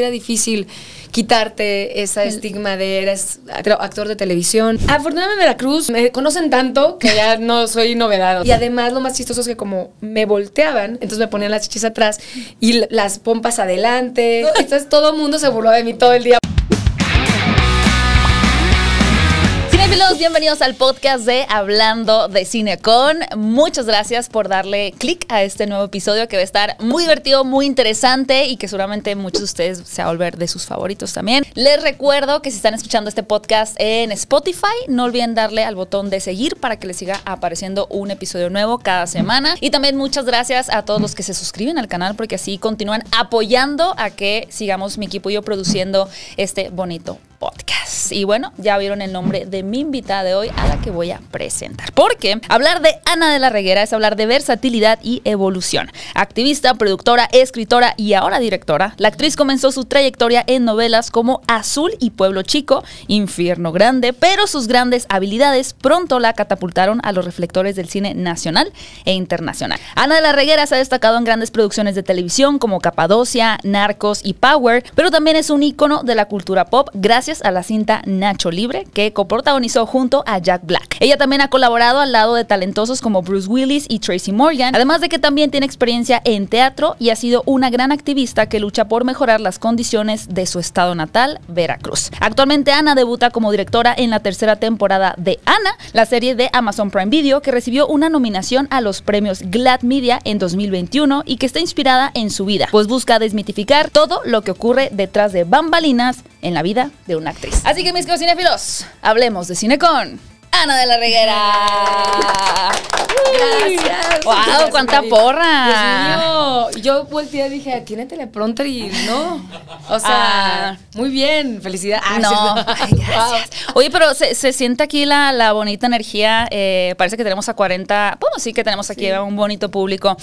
era difícil quitarte esa estigma de eres actor de televisión. Afortunadamente Veracruz me conocen tanto que ya no soy novedad. Y además lo más chistoso es que como me volteaban, entonces me ponían las chichis atrás y las pompas adelante. Entonces todo el mundo se burló de mí todo el día bienvenidos al podcast de Hablando de Cine con. Muchas gracias por darle clic a este nuevo episodio que va a estar muy divertido, muy interesante y que seguramente muchos de ustedes se van a volver de sus favoritos también. Les recuerdo que si están escuchando este podcast en Spotify, no olviden darle al botón de seguir para que les siga apareciendo un episodio nuevo cada semana. Y también muchas gracias a todos los que se suscriben al canal porque así continúan apoyando a que sigamos mi equipo y yo produciendo este bonito podcast. Y bueno, ya vieron el nombre de mi invitada de hoy, a la que voy a presentar. Porque hablar de Ana de la Reguera es hablar de versatilidad y evolución. Activista, productora, escritora y ahora directora, la actriz comenzó su trayectoria en novelas como Azul y Pueblo Chico, Infierno Grande, pero sus grandes habilidades pronto la catapultaron a los reflectores del cine nacional e internacional. Ana de la Reguera se ha destacado en grandes producciones de televisión como Capadocia, Narcos y Power, pero también es un ícono de la cultura pop gracias a la cinta Nacho Libre, que coprotagonizó junto a Jack Black. Ella también ha colaborado al lado de talentosos como Bruce Willis y Tracy Morgan, además de que también tiene experiencia en teatro y ha sido una gran activista que lucha por mejorar las condiciones de su estado natal, Veracruz. Actualmente Ana debuta como directora en la tercera temporada de Ana, la serie de Amazon Prime Video que recibió una nominación a los premios Glad Media en 2021 y que está inspirada en su vida, pues busca desmitificar todo lo que ocurre detrás de bambalinas en la vida de una actriz. Así que mis cinefilos, hablemos de cine con Ana de la Reguera. Gracias. Wow, cuánta porra. Yo volteé y dije, tiene teleprompter y no. O sea, ah. muy bien, felicidad. Ah, no. gracias. Oye, pero se, siente aquí la, bonita energía. Eh, parece que tenemos a 40. Bueno, sí que tenemos aquí un bonito público.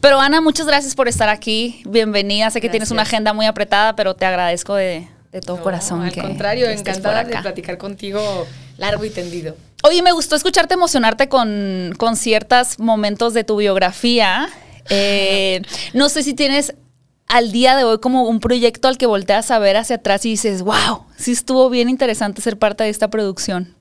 Pero Ana, muchas gracias por estar aquí. Bienvenida. Sé que tienes una agenda muy apretada, pero te agradezco de, de todo corazón. Al contrario, encantada de platicar contigo largo y tendido. Oye, me gustó escucharte emocionarte con, con ciertos momentos de tu biografía. Eh, no sé si tienes al día de hoy como un proyecto al que volteas a ver hacia atrás y dices, wow, sí estuvo bien interesante ser parte de esta producción.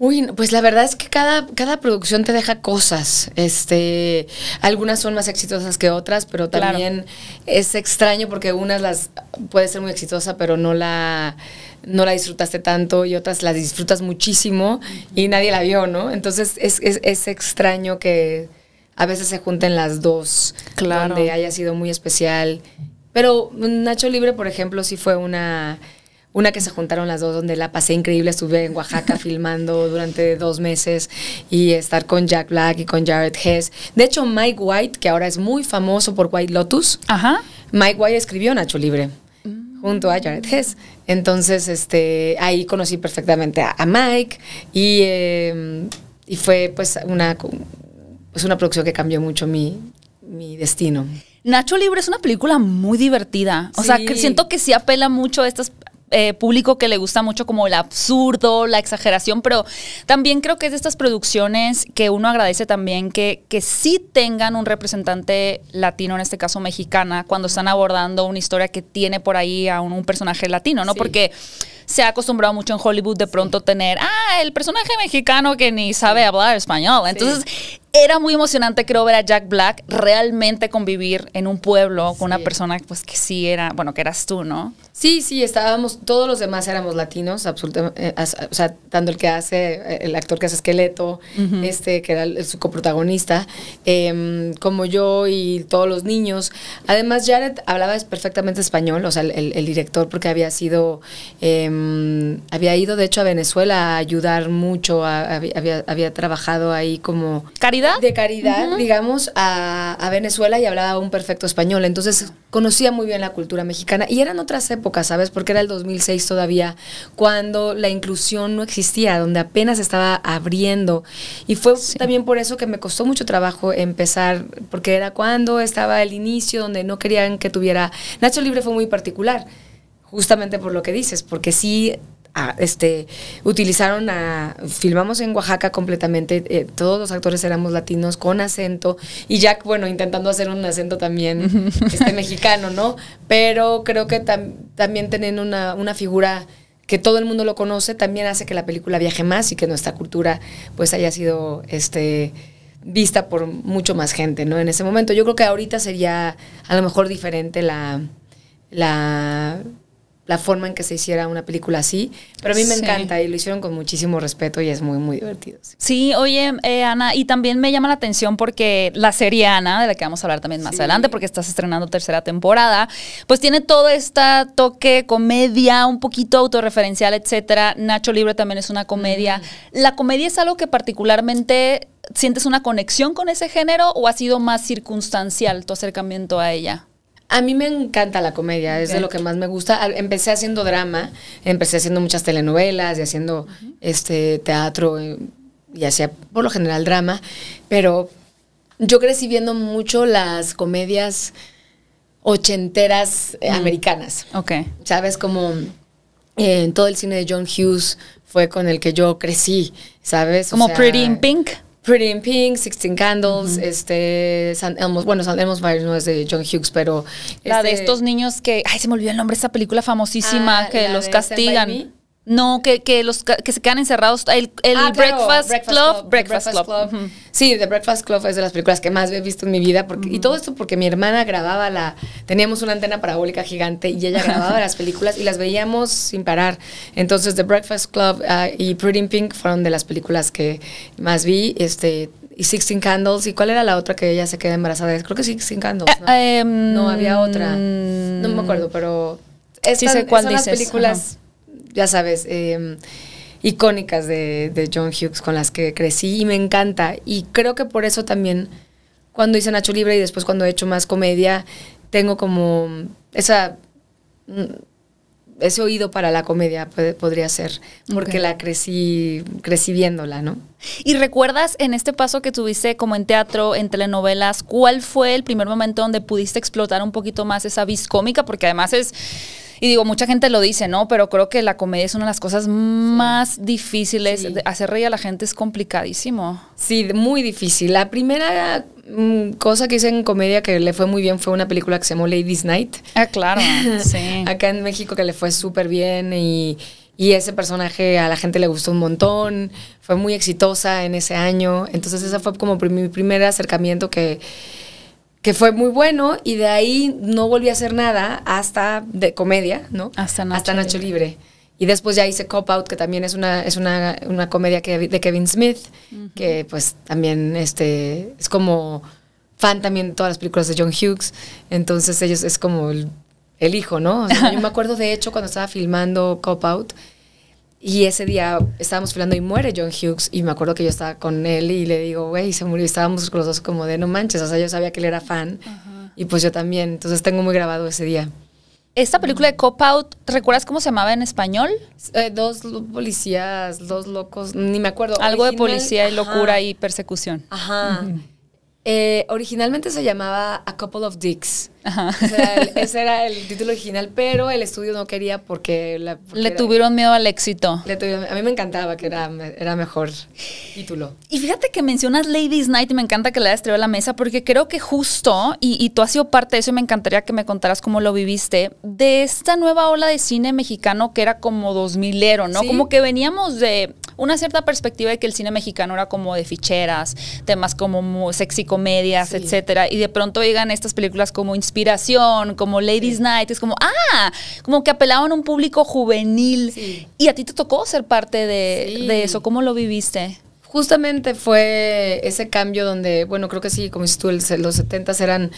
Uy, pues la verdad es que cada, cada producción te deja cosas. Este, algunas son más exitosas que otras, pero también es extraño porque unas las puede ser muy exitosa, pero no la no la disfrutaste tanto y otras las disfrutas muchísimo y nadie la vio, ¿no? Entonces es, extraño que a veces se junten las dos, claro. donde haya sido muy especial. Pero Nacho Libre, por ejemplo, sí fue una una que se juntaron las dos, donde la pasé increíble, estuve en Oaxaca filmando durante dos meses y estar con Jack Black y con Jared Hess. De hecho, Mike White, que ahora es muy famoso por White Lotus, Ajá. Mike White escribió Nacho Libre mm. junto a Jared Hess. Entonces, este, ahí conocí perfectamente a, Mike y, em, y, fue pues una, pues, una producción que cambió mucho mi, destino. Nacho Libre es una película muy divertida. O sea, siento que sí apela mucho a estas, eh, público que le gusta mucho como el absurdo, la exageración, pero también creo que es de estas producciones que uno agradece también que, que sí tengan un representante latino, en este caso mexicana, cuando están abordando una historia que tiene por ahí a un, personaje latino, ¿no? Porque se ha acostumbrado mucho en Hollywood de pronto tener, ah, el personaje mexicano que ni sabe hablar español. Entonces, era muy emocionante, creo, ver a Jack Black realmente convivir en un pueblo con una persona pues, que sí era, bueno, que eras tú, ¿no? Sí, sí, estábamos, todos los demás éramos latinos, absolutamente, eh, o sea, tanto el que hace, eh, el actor que hace Esqueleto, este, que era su coprotagonista, em, como yo y todos los niños. Además, Jared hablaba perfectamente español, o sea, el, director, porque había sido, em, había ido de hecho a Venezuela a ayudar mucho, había, trabajado ahí como... De caridad, digamos, a, Venezuela y hablaba un perfecto español. Entonces conocía muy bien la cultura mexicana. Y eran otras épocas, ¿sabes? Porque era el 2006 todavía, cuando la inclusión no existía, donde apenas estaba abriendo. Y fue también por eso que me costó mucho trabajo empezar, porque era cuando estaba el inicio, donde no querían que tuviera... Nacho Libre fue muy particular justamente por lo que dices, porque sí este, utilizaron a, filmamos en Oaxaca completamente, eh, todos los actores éramos latinos con acento y Jack, bueno, intentando hacer un acento también este, mexicano, ¿no? Pero creo que también tener una, una figura que todo el mundo lo conoce también hace que la película viaje más y que nuestra cultura pues haya sido este vista por mucho más gente, ¿no? En ese momento yo creo que ahorita sería a lo mejor diferente la la la forma en que se hiciera una película así, pero a mí me encanta y lo hicieron con muchísimo respeto y es muy, muy divertido. Sí, oye, eh, Ana, y también me llama la atención porque la serie Ana, de la que vamos a hablar también más adelante, porque estás estrenando tercera temporada, pues tiene todo este toque, comedia, un poquito autorreferencial, etcétera. Nacho Libre también es una comedia. Mm. La comedia es algo que particularmente sientes una conexión con ese género o ha sido más circunstancial tu acercamiento a ella? A mí me encanta la comedia, es de lo que más me gusta. Empecé haciendo drama, empecé haciendo muchas telenovelas y haciendo este teatro eh, y hacía por lo general drama, pero yo crecí viendo mucho las comedias ochenteras eh, americanas. Ok. ¿Sabes? Como eh, en todo el cine de John Hughes fue con el que yo crecí, ¿sabes? Como Pretty in Pink. Pretty in Pink, Sixteen Candles, este, San Elmo's, bueno, San Elmo's no es de John Hughes, pero... La de este estos niños que, ay, se me olvidó el nombre de esa película famosísima ah, que los castigan. No, que, que, los, que se quedan encerrados. El, ah, Breakfast, Club. Sí, The Breakfast Club es de las películas que más he visto en mi vida. Porque, Y todo esto porque mi hermana grababa la... Teníamos una antena parabólica gigante y ella grababa las películas y las veíamos sin parar. Entonces The Breakfast Club ah, y Pretty in Pink fueron de las películas que más vi. Este, y Sixteen Candles. ¿Y cuál era la otra que ella se queda embarazada? Creo que Sixteen Candles. ¿no? Eh, em, no había otra. No me acuerdo, pero... Estas, películas ya sabes, em, icónicas de, John Hughes con las que crecí y me encanta. Y creo que por eso también cuando hice Nacho Libre y después cuando he hecho más comedia, tengo como esa mm, ese oído para la comedia podría ser, porque la crecí, crecí viéndola, ¿no? ¿Y recuerdas en este paso que tuviste como en teatro, en telenovelas, cuál fue el primer momento donde pudiste explotar un poquito más esa vis Porque además es y digo, mucha gente lo dice, ¿no? Pero creo que la comedia es una de las cosas más difíciles. Hacer reír a la gente es complicadísimo. Sí, muy difícil. La primera mm, cosa que hice en comedia que le fue muy bien fue una película que se llamó Ladies Night. Ah, claro, sí. Acá en México que le fue súper bien y, y, ese personaje a la gente le gustó un montón, fue muy exitosa en ese año. Entonces ese fue como mi primer acercamiento que que fue muy bueno y de ahí no volví a hacer nada hasta de comedia, ¿no? Hasta Nacho, hasta Libre. Y después ya hice Cop Out, que también es una, es una, comedia de Kevin Smith, que pues también este, es como fan también de todas las películas de John Hughes. Entonces ellos es como el, hijo, ¿no? yo me acuerdo de hecho cuando estaba filmando Cop Out, y ese día estábamos filando y muere John Hughes y me acuerdo que yo estaba con él y le digo, güey, se murió. Y estábamos los dos como de no manches, o sea, yo sabía que él era fan y pues yo también. Entonces tengo muy grabado ese día. Esta película de Cop Out, ¿recuerdas cómo se llamaba en español? Eh, dos policías, dos locos, ni me acuerdo. Algo de policía y locura y persecución. Ajá. Eh, originalmente se llamaba A Couple of Dicks. Ese, era el, ese, era el, título original, pero el estudio no quería porque... le tuvieron miedo al éxito. a mí me encantaba que era, mejor título. Y fíjate que mencionas Ladies Night y me encanta que la hayas traído a la mesa porque creo que justo, y, tú has sido parte de eso y me encantaría que me contaras cómo lo viviste, de esta nueva ola de cine mexicano que era como 2000ero, ¿no? Como que veníamos de una cierta perspectiva de que el cine mexicano era como de ficheras, temas como sexy comedias, etcétera, y de pronto llegan estas películas como inspiradoras inspiración, como Ladies Night, es como, ah, como que apelaban a un público juvenil. Y a ti te tocó ser parte de, eso, ¿cómo lo viviste? Justamente fue ese cambio donde, bueno, creo que sí, como dices tú, los 70 eran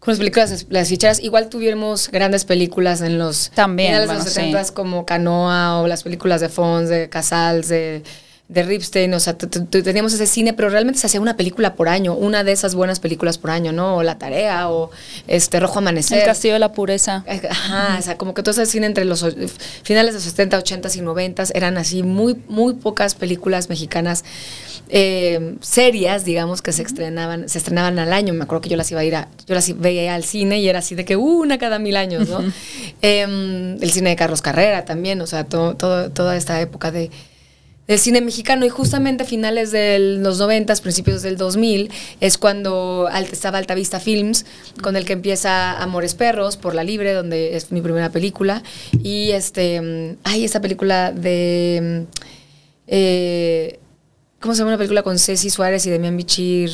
con las películas, las ficheras, igual tuvimos grandes películas en los También, finales los 70 como Canoa o las películas de Fons, de Casals, de de Ripstein, o sea, teníamos ese cine, pero realmente se hacía una película por año, una de esas buenas películas por año, ¿no? O La Tarea, o este Rojo Amanecer. El Castillo de la Pureza. Ajá, o sea, como que todo ese cine entre los finales de los 70, 80 y 90 eran así muy, muy pocas películas mexicanas eh, serias, digamos, que se estrenaban, se estrenaban al año. Me acuerdo que yo las iba a ir a, yo las veía al cine y era así de que una cada mil años, ¿no? Em, el cine de Carlos Carrera también, o sea, toda esta época de del cine mexicano y justamente a finales de los 90, principios del 2000, es cuando estaba Altavista Films, con el que empieza Amores Perros, por La Libre, donde es mi primera película, y este, hay mm, esta película de, mm, eh, ¿cómo se llama una película con Ceci Suárez y Demián Bichir?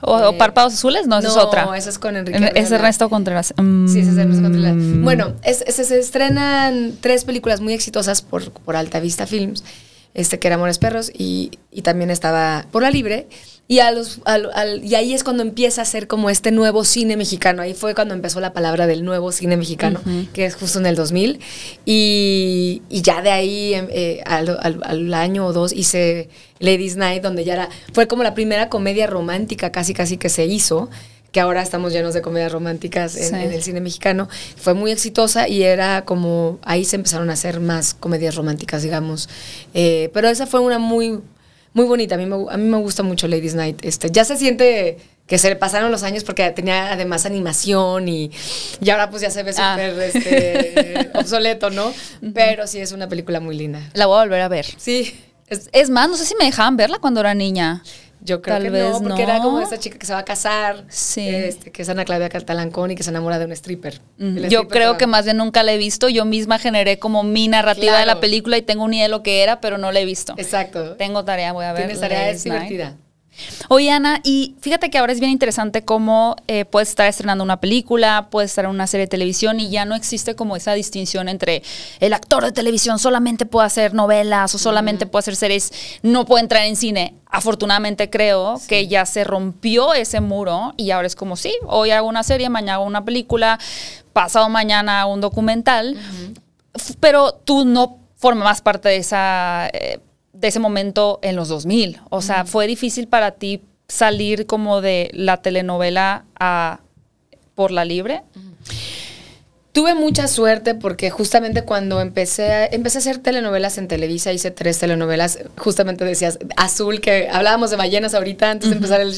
O, Parpados eh, Párpados Azules, no, esa es otra. No, esa es con Enrique. Es Ernesto Contreras. Sí, ese es Ernesto mm. Contreras. Bueno, es, es, se estrenan tres películas muy exitosas por, por Alta Vista Films este, que era Amores Perros, y, y también estaba Por la Libre. Y, a los, al, y ahí es cuando empieza a ser como este nuevo cine mexicano. Ahí fue cuando empezó la palabra del nuevo cine mexicano, que es justo en el 2000. Y, y ya de ahí, em, eh, al, al, año o dos, hice Ladies Night, donde ya era, fue como la primera comedia romántica casi, casi que se hizo que ahora estamos llenos de comedias románticas en, el cine mexicano. Fue muy exitosa y era como, ahí se empezaron a hacer más comedias románticas, digamos. Eh, pero esa fue una muy, muy bonita. A mí, me, gusta mucho Ladies Night. Este, ya se siente que se le pasaron los años porque tenía además animación y, ahora pues ya se ve ah. este, obsoleto, ¿no? Pero sí es una película muy linda. La voy a volver a ver. Sí. Es, es, más, no sé si me dejaban verla cuando era niña. Yo creo que no, porque era como esa chica que se va a casar, este, que es Ana Claudia Catalancón y que se enamora de un stripper. Yo creo que más de nunca la he visto. Yo misma generé como mi narrativa de la película y tengo una idea de lo que era, pero no la he visto. Exacto. Tengo tarea, voy a ver. Tienes tarea, de divertida. Oye, Ana, y fíjate que ahora es bien interesante cómo eh, puedes estar estrenando una película, puedes estar en una serie de televisión y ya no existe como esa distinción entre el actor de televisión solamente puede hacer novelas o solamente puede hacer series, no puede entrar en cine. Afortunadamente creo que ya se rompió ese muro y ahora es como, sí, hoy hago una serie, mañana hago una película, pasado mañana un documental, pero tú no formas parte de esa... Eh, de ese momento en los 2000. O sea, fue difícil para ti salir como de la telenovela a por la libre. Tuve mucha suerte porque justamente cuando empecé, empecé a hacer telenovelas en Televisa, hice tres telenovelas, justamente decías Azul, que hablábamos de ballenas ahorita antes de empezar el,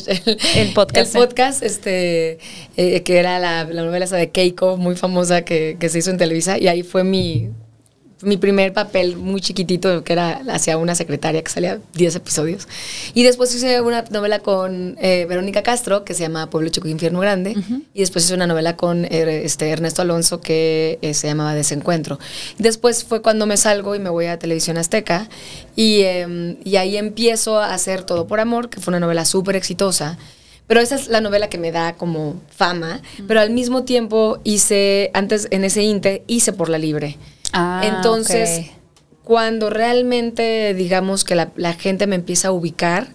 podcast. El podcast, este, eh, que era la, novela esa de Keiko, muy famosa que, que se hizo en Televisa, y ahí fue mi, mi primer papel muy chiquitito, que era hacia una secretaria que salía 10 episodios. Y después hice una novela con eh, Verónica Castro, que se llama Pueblo Chico Infierno Grande. Y después hice una novela con eh, este, Ernesto Alonso, que eh, se llamaba Desencuentro. Después fue cuando me salgo y me voy a Televisión Azteca. Y, em, y ahí empiezo a hacer Todo por Amor, que fue una novela súper exitosa. Pero esa es la novela que me da como fama. Pero al mismo tiempo hice, antes en ese Inte, hice Por la Libre Ah, Entonces, cuando realmente digamos que la, gente me empieza a ubicar,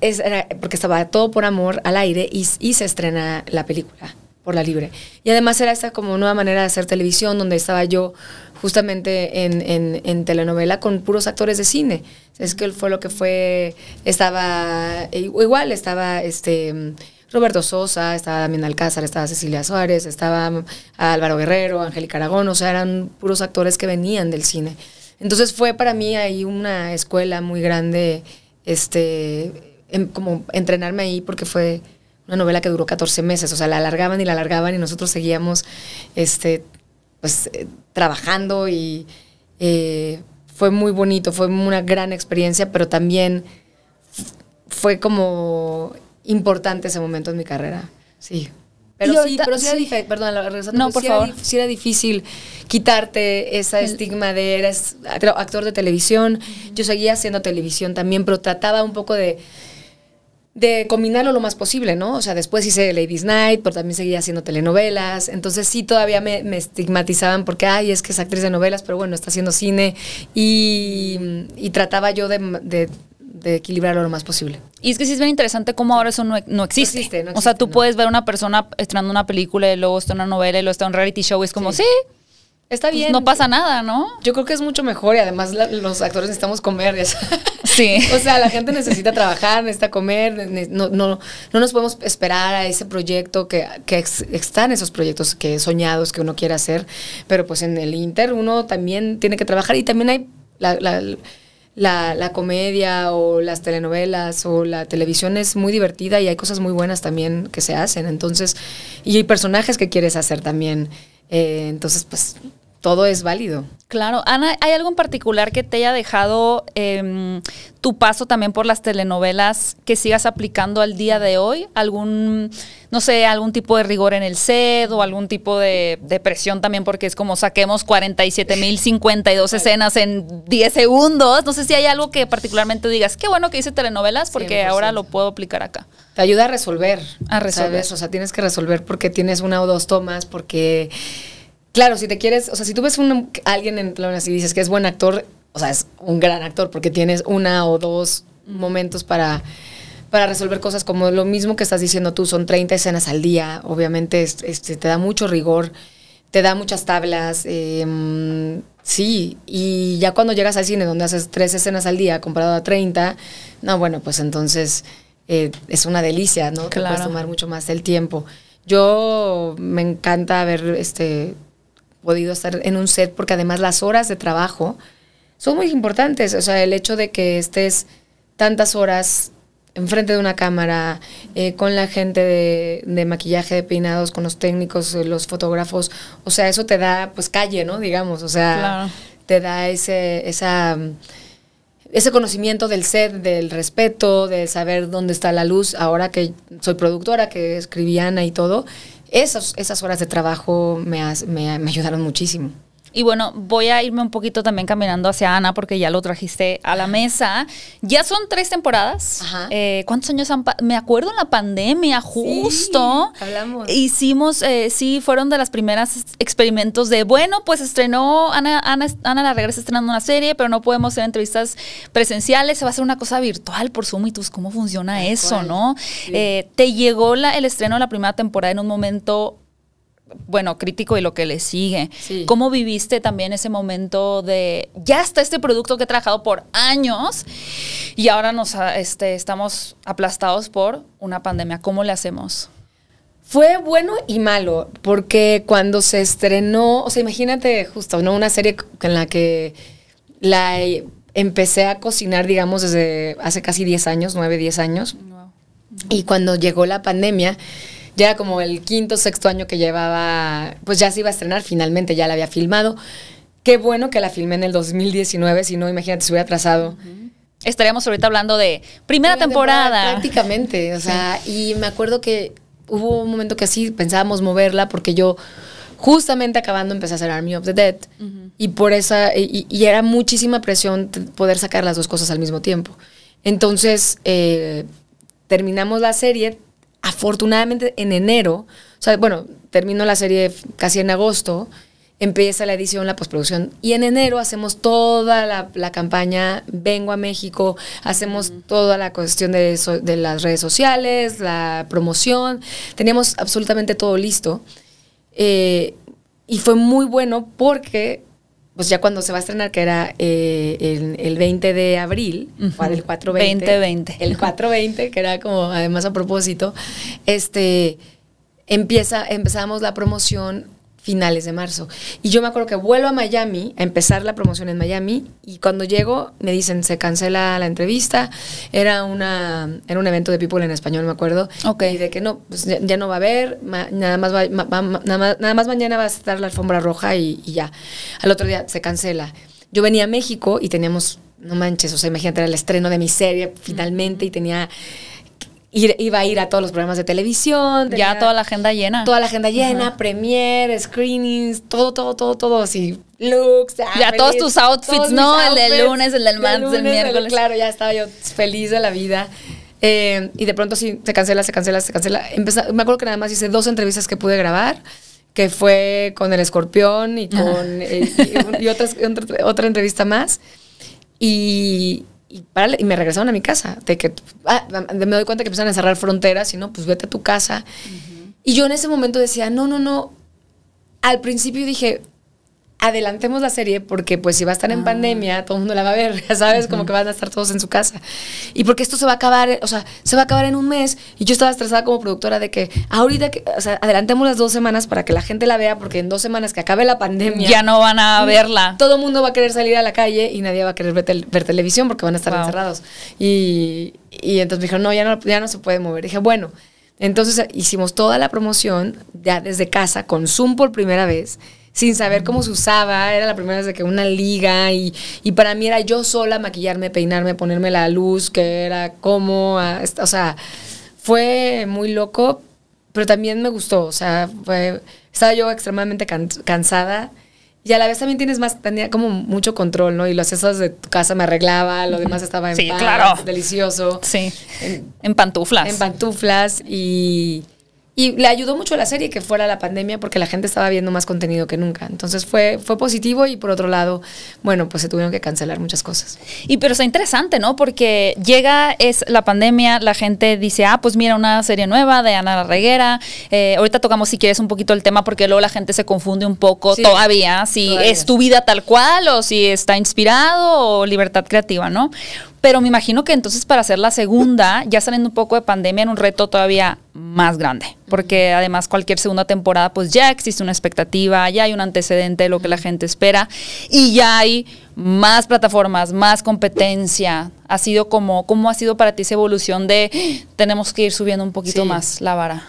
es, porque estaba todo por amor al aire y, se estrena la película por la libre. Y además era esta como nueva manera de hacer televisión, donde estaba yo justamente en, telenovela con puros actores de cine. Es que fue lo que fue, estaba igual, estaba este Roberto Sosa, estaba Damián Alcázar, estaba Cecilia Suárez, estaba Álvaro Guerrero, Angélica Aragón, o sea, eran puros actores que venían del cine. Entonces fue para mí ahí una escuela muy grande, este, como entrenarme ahí porque fue una novela que duró 14 meses, o sea, la alargaban y la alargaban y nosotros seguíamos, este, pues, eh, trabajando y eh, fue muy bonito, fue una gran experiencia, pero también fue como importante ese momento en mi carrera. Sí. Pero sí, sí, era difícil, perdón, difícil quitarte esa estigma de eres actor de televisión. Yo seguía haciendo televisión también, pero trataba un poco de de combinarlo lo más posible, ¿no? O sea, después hice lady Night, pero también seguía haciendo telenovelas, entonces sí todavía me, estigmatizaban porque, ay, es que es actriz de novelas, pero bueno, está haciendo cine y, trataba yo de de equilibrarlo lo más posible. Y es que sí es bien interesante cómo ahora eso no, existe. existe, no O sea, tú puedes ver a una persona estrenando una película y luego está una novela y luego está un reality show y es como, sí, Está pues, bien. no pasa nada, ¿no? Yo creo que es mucho mejor y además los actores necesitamos comer. Sí. o sea, la gente necesita trabajar, necesita comer. no, no, no nos podemos esperar a ese proyecto que, que están esos proyectos que soñados que uno quiere hacer. Pero pues en el Inter uno también tiene que trabajar y también hay la, la, la, comedia o las telenovelas o la televisión es muy divertida y hay cosas muy buenas también que se hacen. Entonces, y hay personajes que quieres hacer también. Eh, entonces, pues todo es válido. Claro. Ana, ¿hay algo en particular que te haya dejado em, tu paso también por las telenovelas que sigas aplicando al día de hoy? ¿Algún, no sé, algún tipo de rigor en el set o algún tipo de, presión también? Porque es como saquemos 47.052 escenas en 10 segundos. No sé si hay algo que particularmente digas, qué bueno que hice telenovelas porque ahora lo puedo aplicar acá. Te ayuda a resolver. A resolver. O sea, tienes que resolver porque tienes una o dos tomas, porque Claro, si te quieres, o sea, si tú ves a alguien en así y dices que es buen actor, o sea, es un gran actor porque tienes una o dos momentos para, para resolver cosas como lo mismo que estás diciendo tú, son 30 escenas al día, obviamente este, te da mucho rigor, te da muchas tablas, em, sí, y ya cuando llegas al cine donde haces tres escenas al día comparado a 30, no, bueno, pues entonces eh, es una delicia, ¿no? Claro. Te puedes tomar mucho más el tiempo. Yo me encanta ver este podido estar en un set, porque además las horas de trabajo son muy importantes. O sea, el hecho de que estés tantas horas enfrente de una cámara, eh, con la gente de, maquillaje, de peinados, con los técnicos, eh, los fotógrafos, o sea, eso te da pues calle, ¿no? Digamos, o sea, te da ese, esa, ese conocimiento del set, del respeto, de saber dónde está la luz. Ahora que soy productora, que escribí Ana y todo, esas horas de trabajo me, me ayudaron muchísimo. Y bueno, voy a irme un poquito también caminando hacia Ana porque ya lo trajiste a la mesa. Ya son tres temporadas. Eh, ¿Cuántos años han pasado? Me acuerdo en la pandemia, justo. hablamos. Hicimos, eh, sí, fueron de las primeras experimentos de, bueno, pues estrenó, Ana, Ana, Ana la regresa estrenando una serie, pero no podemos hacer entrevistas presenciales, se va a hacer una cosa virtual por Zoom y tú, ¿cómo funciona eso, no? Eh, ¿Te llegó el estreno de la primera temporada en un momento bueno, crítico y lo que le sigue. ¿Cómo viviste también ese momento de, ya está este producto que he trabajado por años y ahora nos este, estamos aplastados por una pandemia? ¿Cómo le hacemos? Fue bueno y malo, porque cuando se estrenó, o sea, imagínate justo, ¿no? Una serie en la que la e, empecé a cocinar, digamos, desde hace casi 10 años, 9, 10 años. Y cuando llegó la pandemia, ya era como el quinto, sexto año que llevaba, pues ya se iba a estrenar finalmente, ya la había filmado. Qué bueno que la filmé en el 2019, si no, imagínate, se hubiera atrasado. Estaríamos ahorita hablando de primera, temporada. Prácticamente, o sea, y me acuerdo que hubo un momento que así pensábamos moverla porque yo justamente acabando empecé a hacer Army of the Dead y por esa y, era muchísima presión poder sacar las dos cosas al mismo tiempo. Entonces eh, terminamos la serie, afortunadamente en enero, o sea, bueno, termino la serie casi en agosto, empieza la edición, la postproducción. Y en enero hacemos toda la, campaña Vengo a México, hacemos toda la cuestión de, las redes sociales, la promoción, teníamos absolutamente todo listo. Eh, y fue muy bueno porque pues ya cuando se va a estrenar, que era eh, el, 20 de abril, uh el 420. 2020. El 420, que era como además a propósito, este, empieza, empezamos la promoción finales de marzo. Y yo me acuerdo que vuelvo a Miami a empezar la promoción en Miami y cuando llego me dicen se cancela la entrevista. Era una era un evento de People en español, me acuerdo. Okay. Y de que no, pues ya, no va a haber, nada, más nada, más, mañana va a estar la alfombra roja y, y ya. Al otro día se cancela. Yo venía a México y teníamos, no manches, o sea, imagínate, era el estreno de mi serie finalmente y tenía iba a ir a todos los programas de televisión. Ya toda la agenda llena. Toda la agenda llena, Premiere, screenings, todo, todo, todo, todo así. Looks. Ah, ya todos tus outfits, ¿no? el del lunes, el del martes, el miércoles. claro, ya estaba yo feliz de la vida. Eh, y de pronto sí, se cancela, se cancela, se cancela. me acuerdo que nada más hice dos entrevistas que pude grabar que fue con el escorpión y con eh, y, otra, otra entrevista más. Y, y, me regresaron a mi casa. De que ah, me doy cuenta que empiezan a cerrar fronteras y no, pues vete a tu casa. Y yo en ese momento decía, no, no, no. Al principio dije, adelantemos la serie porque pues si va a estar en ah. pandemia, todo el mundo la va a ver, ya sabes, como que van a estar todos en su casa. Y porque esto se va a acabar, o sea, se va a acabar en un mes. Y yo estaba estresada como productora de que ahorita, que, o sea, adelantemos las dos semanas para que la gente la vea porque en dos semanas que acabe la pandemia... Ya no van a verla. Todo el mundo va a querer salir a la calle y nadie va a querer ver, televisión porque van a estar encerrados. Y, entonces me dijeron, no, ya no, ya no se puede mover. dije, bueno, entonces eh, hicimos toda la promoción ya desde casa, con Zoom por primera vez, sin saber cómo se usaba, era la primera vez de que una liga y, para mí era yo sola maquillarme, peinarme, ponerme la luz, que era cómo, o sea, fue muy loco, pero también me gustó, o sea, estaba yo extremadamente cansada y a la vez también tienes más, tenía como mucho control, ¿no? Y los esos de tu casa me arreglaba, lo demás estaba en sí, claro. delicioso. Sí. en, pantuflas. En pantuflas y y le ayudó mucho a la serie que fuera la pandemia porque la gente estaba viendo más contenido que nunca. Entonces fue, fue positivo y por otro lado, bueno, pues se tuvieron que cancelar muchas cosas. Y pero está interesante, ¿no? Porque llega es la pandemia, la gente dice, ah, pues mira una serie nueva de Ana la Reguera. Eh, ahorita tocamos si quieres un poquito el tema porque luego la gente se confunde un poco todavía, si es tu vida tal cual o si está inspirado o libertad creativa, ¿no? Pero me imagino que entonces para hacer la segunda, ya saliendo un poco de pandemia, era un reto todavía más grande, porque además cualquier segunda temporada pues ya existe una expectativa, ya hay un antecedente de lo que la gente espera y ya hay más plataformas, más competencia. Ha sido como, ¿cómo ha sido para ti esa evolución de ah, tenemos que ir subiendo un poquito más la vara?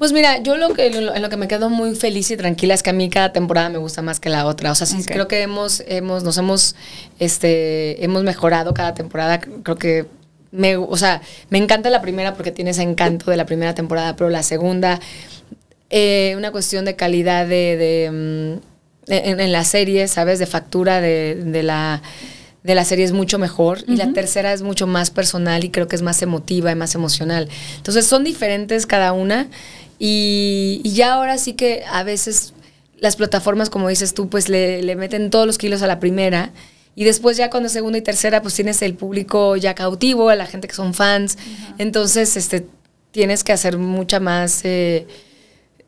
Pues mira, yo lo que, en lo que me quedo muy feliz y tranquila es que a mí cada temporada me gusta más que la otra. O sea, sí, creo que hemos, hemos, nos hemos, este, hemos mejorado cada temporada. Creo que me, o sea, me encanta la primera porque tiene ese encanto de la primera temporada, pero la segunda, eh, una cuestión de calidad de, de mm, en, la serie, ¿sabes? De factura de, la de la serie es mucho mejor y la tercera es mucho más personal y creo que es más emotiva y más emocional. Entonces son diferentes cada una y, ya ahora sí que a veces las plataformas, como dices tú, pues le, meten todos los kilos a la primera. Y después ya cuando segunda y tercera, pues tienes el público ya cautivo, a la gente que son fans. Entonces, este, tienes que hacer mucha más... Eh,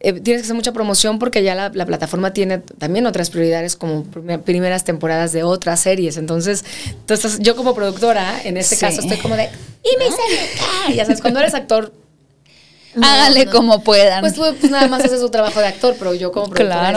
eh, tienes que hacer mucha promoción porque ya la, plataforma tiene también otras prioridades como primeras temporadas de otras series. Entonces, entonces yo como productora, en este caso, estoy como de, y mi serie, ya sabes, cuando eres actor hágale como puedan. Pues, pues, pues nada más es su trabajo de actor, pero yo como productora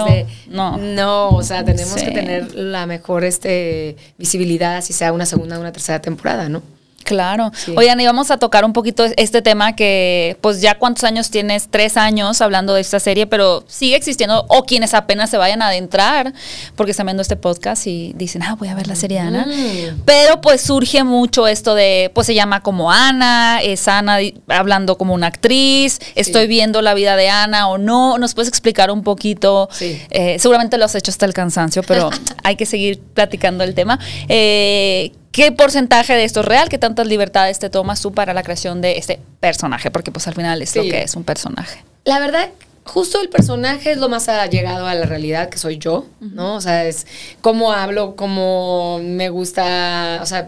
no. no, o sea, tenemos que tener la mejor este, visibilidad, si sea una segunda o una tercera temporada, ¿no? Claro. oye Oigan, íbamos a tocar un poquito este tema que, pues ya cuántos años tienes, tres años hablando de esta serie, pero sigue existiendo, o quienes apenas se vayan a adentrar, porque están viendo este podcast y dicen, ah, voy a ver la serie de Ana. Mm. Pero pues surge mucho esto de, pues se llama como Ana, es Ana hablando como una actriz, estoy viendo la vida de Ana o no, nos puedes explicar un poquito, eh, seguramente lo has hecho hasta el cansancio, pero hay que seguir platicando el tema. Eh, ¿Qué porcentaje de esto es real? ¿Qué tantas libertades te tomas tú para la creación de este personaje? Porque pues al final es lo que es un personaje. La verdad, justo el personaje es lo más llegado a la realidad que soy yo, ¿no? O sea, es cómo hablo, cómo me gusta, o sea,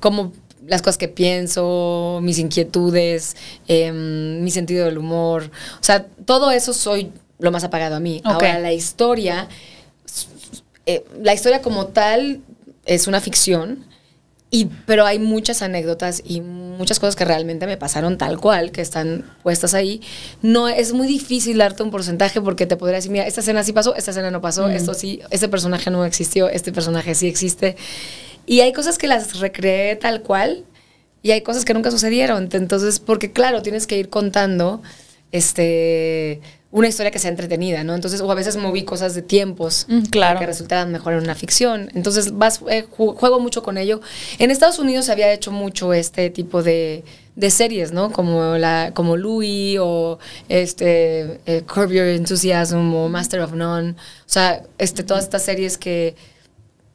cómo las cosas que pienso, mis inquietudes, em, mi sentido del humor. O sea, todo eso soy lo más apagado a mí. Ahora, la historia, eh, la historia como tal es una ficción pero hay muchas anécdotas y muchas cosas que realmente me pasaron tal cual, que están puestas ahí. No, es muy difícil darte un porcentaje porque te podría decir, mira, esta escena sí pasó, esta escena no pasó, esto sí, este personaje no existió, este personaje sí existe. Y hay cosas que las recreé tal cual y hay cosas que nunca sucedieron. Entonces, porque claro, tienes que ir contando, este, una historia que sea entretenida, ¿no? Entonces, o a veces moví cosas de tiempos mm, que resultaran mejor en una ficción. Entonces, vas, eh, juego mucho con ello. En Estados Unidos se había hecho mucho este tipo de, series, ¿no? Como, la, como Louis o este, eh, Curb Your Enthusiasm o Master of None. O sea, este, todas estas series que,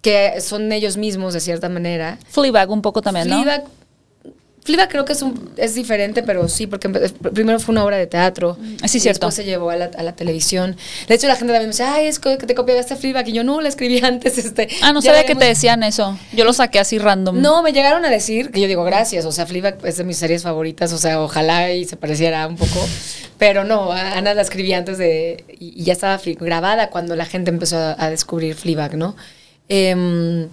que son ellos mismos de cierta manera. Fleabag un poco también, ¿no? Fleabag creo que es, un, es diferente, pero sí, porque em, primero fue una obra de teatro. Así ah, cierto. Después se llevó a la, televisión. De hecho, la gente también me dice, ay, es que te copiaste Fleabag. Y yo, no, la escribí antes. Este, ah, no sabía que te decían eso. Yo lo saqué así random. No, me llegaron a decir, que yo digo, gracias. O sea, Fleabag es de mis series favoritas. O sea, ojalá y se pareciera un poco. Pero no, Ana la escribí antes de... Y, ya estaba grabada cuando la gente empezó a, descubrir Fleabag, ¿no? Em,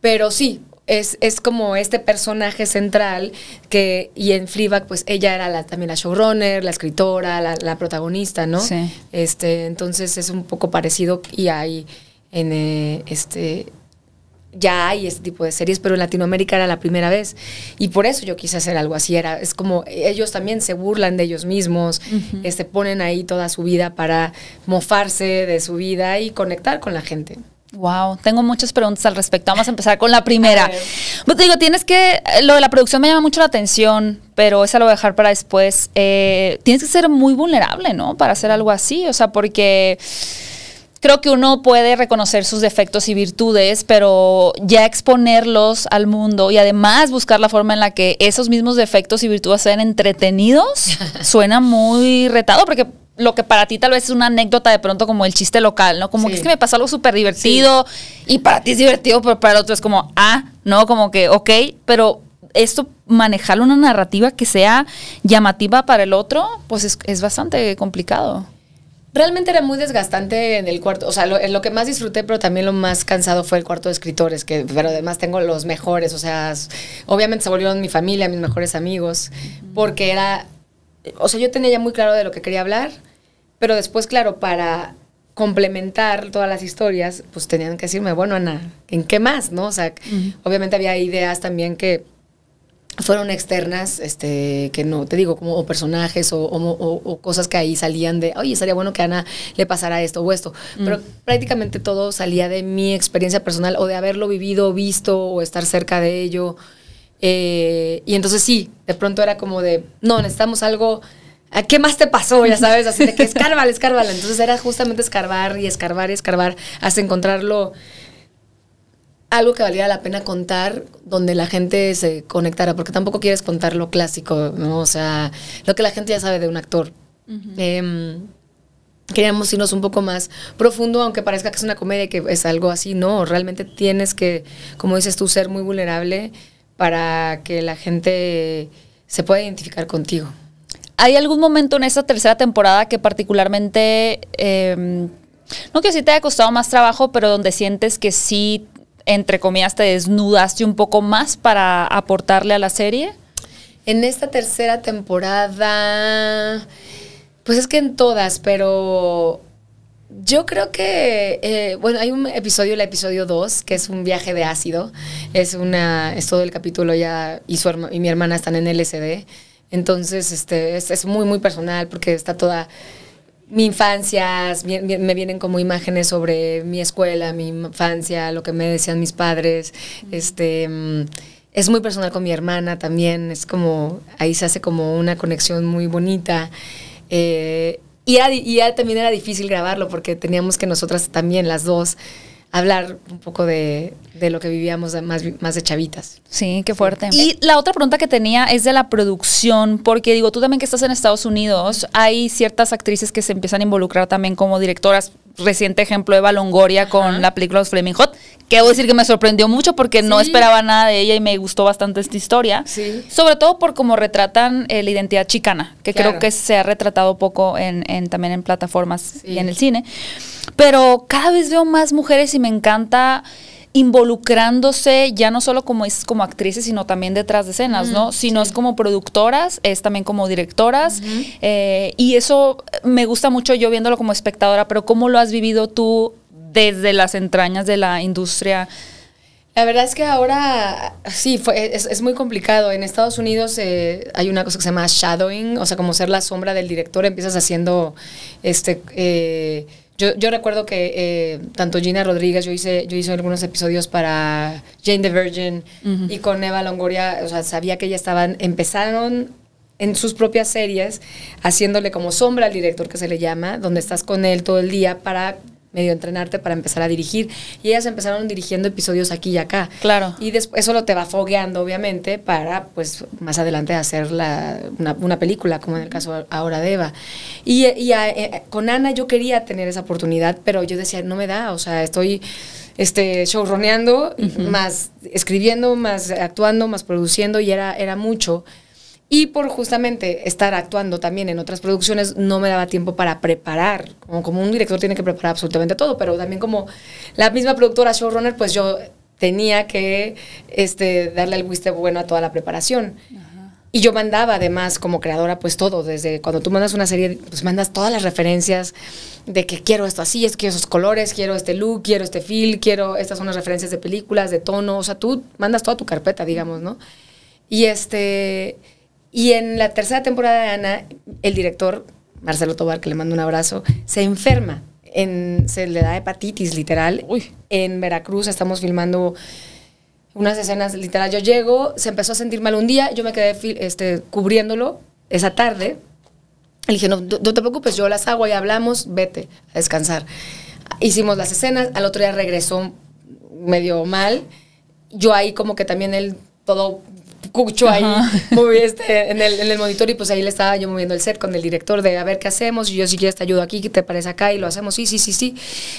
pero sí, es, es como este personaje central que, y en Fleabag, pues ella era la, también la showrunner, la escritora, la, protagonista, ¿no? Sí. Este, entonces es un poco parecido y hay en eh, este ya hay este tipo de series, pero en Latinoamérica era la primera vez. Y por eso yo quise hacer algo así. Era, es como ellos también se burlan de ellos mismos, este, ponen ahí toda su vida para mofarse de su vida y conectar con la gente. Wow, tengo muchas preguntas al respecto. Vamos a empezar con la primera. Pues digo, tienes que, eh, lo de la producción me llama mucho la atención, pero esa lo voy a dejar para después. Eh, tienes que ser muy vulnerable, ¿no? Para hacer algo así, o sea, porque creo que uno puede reconocer sus defectos y virtudes, pero ya exponerlos al mundo y además buscar la forma en la que esos mismos defectos y virtudes sean entretenidos, suena muy retado, porque lo que para ti tal vez es una anécdota de pronto como el chiste local, ¿no? Como que es que me pasó algo súper divertido y para ti es divertido, pero para el otro es como, ah, ¿no? Como que, ok, pero esto, manejar una narrativa que sea llamativa para el otro, pues es, bastante complicado. Realmente era muy desgastante en el cuarto, o sea, lo, lo que más disfruté, pero también lo más cansado fue el cuarto de escritores, que pero además tengo los mejores, o sea, obviamente se volvieron mi familia, mis mejores amigos, porque era, o sea, yo tenía ya muy claro de lo que quería hablar, pero después, claro, para complementar todas las historias, pues tenían que decirme, bueno, Ana, ¿en qué más? ¿No? O sea, obviamente había ideas también que fueron externas, este, que no, te digo, como o personajes o, cosas que ahí salían de, oye, estaría bueno que Ana le pasara esto o esto. Mm. Pero prácticamente todo salía de mi experiencia personal o de haberlo vivido, visto o estar cerca de ello. Eh, y entonces sí, de pronto era como de, no, necesitamos algo ¿Qué más te pasó? Ya sabes, así de que escárbala, escárbala. Entonces era justamente escarbar y escarbar y escarbar hasta encontrarlo algo que valiera la pena contar donde la gente se conectara, porque tampoco quieres contar lo clásico, ¿no? O sea, lo que la gente ya sabe de un actor. Em, queríamos irnos un poco más profundo, aunque parezca que es una comedia que es algo así, no, realmente tienes que, como dices tú, ser muy vulnerable para que la gente se pueda identificar contigo. ¿Hay algún momento en esta tercera temporada que particularmente, em, no que sí te haya costado más trabajo, pero donde sientes que sí, entre comillas, te desnudaste un poco más para aportarle a la serie? En esta tercera temporada, pues es que en todas, pero yo creo que, eh, bueno, hay un episodio, el episodio 2, que es un viaje de ácido. Es una, es todo el capítulo ya, y, su y mi hermana están en LSD entonces, este, es, muy, muy personal porque está toda mi infancia, me vienen como imágenes sobre mi escuela, mi infancia, lo que me decían mis padres, este mm, es muy personal con mi hermana también, es como, ahí se hace como una conexión muy bonita. Eh, y, ya también era difícil grabarlo porque teníamos que nosotras también, las dos, hablar un poco de, lo que vivíamos más, más de chavitas. Sí, qué fuerte. Y la otra pregunta que tenía es de la producción, porque digo, tú también que estás en Estados Unidos, hay ciertas actrices que se empiezan a involucrar también como directoras. Reciente ejemplo, Eva Longoria con la película Los Flaming Hot, que debo decir que me sorprendió mucho porque no esperaba nada de ella y me gustó bastante esta historia. Sí. Sobre todo por cómo retratan eh, la identidad chicana, que creo que se ha retratado poco en también en plataformas y en el cine. Pero cada vez veo más mujeres y me encanta involucrándose ya no solo como como actrices sino también detrás de escenas no sino no es como productoras es también como directoras eh, y eso me gusta mucho yo viéndolo como espectadora pero cómo lo has vivido tú desde las entrañas de la industria la verdad es que ahora sí, fue, es, muy complicado. En Estados Unidos eh, hay una cosa que se llama shadowing, o sea, como ser la sombra del director, empiezas haciendo este... Eh, yo, recuerdo que eh, tanto Gina Rodríguez, yo hice, yo hice algunos episodios para Jane the Virgin y con Eva Longoria, o sea, sabía que ya estaban, empezaron en sus propias series, haciéndole como sombra al director que se le llama, donde estás con él todo el día para medio entrenarte para empezar a dirigir. Y ellas empezaron dirigiendo episodios aquí y acá. Claro. Y eso lo te va fogueando, obviamente, para, pues, más adelante hacer una, película, como en el caso ahora de Eva. Y, eh, eh, con Ana yo quería tener esa oportunidad, pero yo decía, no me da, o sea, estoy este, showroneando, más escribiendo, más actuando, más produciendo, y era, era mucho. Y por justamente estar actuando también en otras producciones, no me daba tiempo para preparar. Como, como un director tiene que preparar absolutamente todo, pero también como la misma productora showrunner, pues yo tenía que este, darle el whisky bueno a toda la preparación. Y yo mandaba además como creadora pues todo, desde cuando tú mandas una serie, pues mandas todas las referencias de que quiero esto así, es quiero esos colores, quiero este look, quiero este feel, quiero estas son las referencias de películas, de tono, o sea, tú mandas toda tu carpeta, digamos, ¿no? Y este y en la tercera temporada de Ana, el director, Marcelo Tobar, que le mando un abrazo, se enferma. se le da hepatitis, literal. Uy. En Veracruz estamos filmando unas escenas, literal. Yo llego, se empezó a sentir mal un día, yo me quedé este, cubriéndolo esa tarde. Le dije, no, no te preocupes, yo las hago y hablamos, vete a descansar. Hicimos las escenas, al otro día regresó medio mal. Yo ahí como que también él todo cucho ahí este, en, el, monitor y pues ahí le estaba yo moviendo el set con el director de a ver qué hacemos y yo si quieres te ayudo aquí, que te parece acá? Y lo hacemos, sí, sí, sí, sí.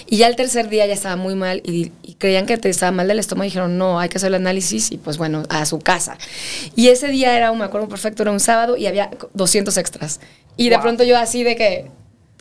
Y ya el tercer día ya estaba muy mal y, creían que te estaba mal del estómago y dijeron, no, hay que hacer el análisis y pues bueno, a su casa. Y ese día era, un, me acuerdo perfecto, era un sábado y había 200 extras. Y de pronto yo así de que,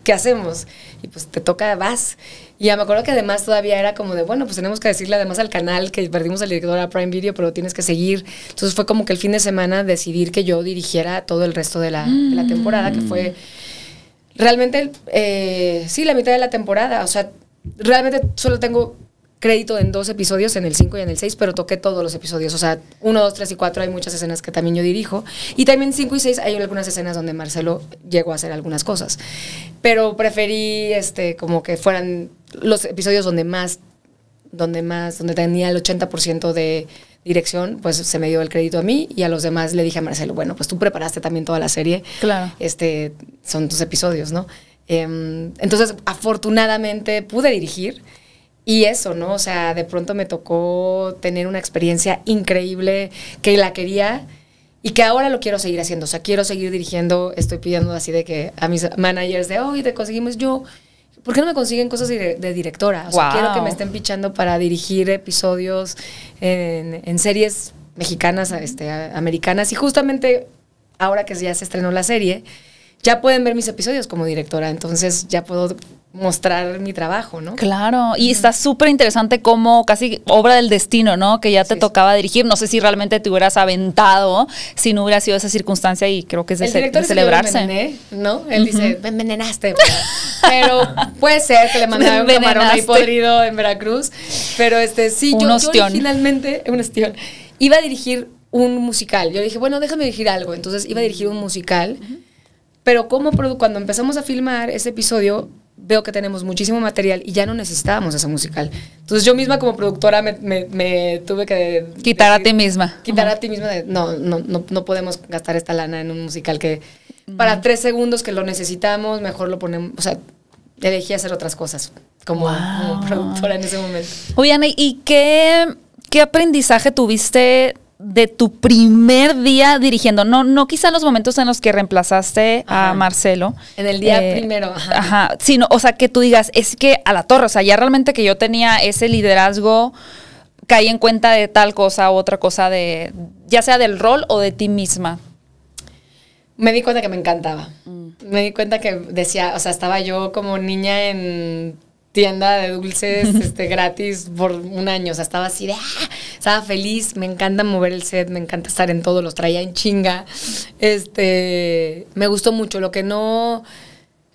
¿qué hacemos? Y pues te toca, vas. Y ya me acuerdo que además todavía era como de, bueno, pues tenemos que decirle además al canal que perdimos al director a Prime Video, pero tienes que seguir. Entonces fue como que el fin de semana decidir que yo dirigiera todo el resto de la, temporada, que fue mm. realmente, eh, sí, la mitad de la temporada. O sea, realmente solo tengo crédito en dos episodios, en el 5 y en el 6, pero toqué todos los episodios. O sea, 1, 2, 3 y 4 hay muchas escenas que también yo dirijo. Y también 5 y 6 hay algunas escenas donde Marcelo llegó a hacer algunas cosas. Pero preferí este, como que fueran los episodios donde más, donde más, donde tenía el 80% de dirección, pues se me dio el crédito a mí y a los demás le dije a Marcelo, bueno, pues tú preparaste también toda la serie. Claro. Este, son tus episodios, ¿no? Em, entonces, afortunadamente pude dirigir y eso, ¿no? O sea, de pronto me tocó tener una experiencia increíble que la quería y que ahora lo quiero seguir haciendo. O sea, quiero seguir dirigiendo. Estoy pidiendo así de que a mis managers de, hoy te conseguimos yo. ¿por qué no me consiguen cosas de, directora? O sea, quiero que me estén pichando para dirigir episodios en, series mexicanas, este, americanas. Y justamente ahora que ya se estrenó la serie, ya pueden ver mis episodios como directora, entonces ya puedo mostrar mi trabajo, ¿no? Claro, y está súper interesante como casi obra del destino, ¿no? Que ya te tocaba dirigir. No sé si realmente te hubieras aventado si no hubiera sido esa circunstancia y creo que es de, el director celebrarse. ¿no? Él dice, me envenenaste. Pero puede ser que le mandaron un camarón ahí podrido en Veracruz. Pero este, sí, un yo, yo un ostión, iba a dirigir un musical. Yo dije, bueno, déjame dirigir algo. Entonces iba a dirigir un musical. Pero como cuando empezamos a filmar ese episodio, veo que tenemos muchísimo material y ya no necesitábamos ese musical. Entonces yo misma como productora me, tuve que... Quitar a ti misma. Quitar a ti misma no, no, no, podemos gastar esta lana en un musical que para tres segundos que lo necesitamos, mejor lo ponemos, o sea, elegí hacer otras cosas como, productora en ese momento. Oye, Ana, ¿y qué, qué aprendizaje tuviste de tu primer día dirigiendo, no, no quizá los momentos en los que reemplazaste a Marcelo. En el día eh, primero, ajá. Sino, o sea, que tú digas, es que a la torre, o sea, ya realmente que yo tenía ese liderazgo, caí en cuenta de tal cosa u otra cosa, de, ya sea del rol o de ti misma. Me di cuenta que me encantaba. Mm. Me di cuenta que decía, o sea, estaba yo como niña en tienda de dulces este, gratis por un año. O sea, estaba así de, ah, estaba feliz, me encanta mover el set, me encanta estar en todo, los traía en chinga. Este, me gustó mucho, lo que no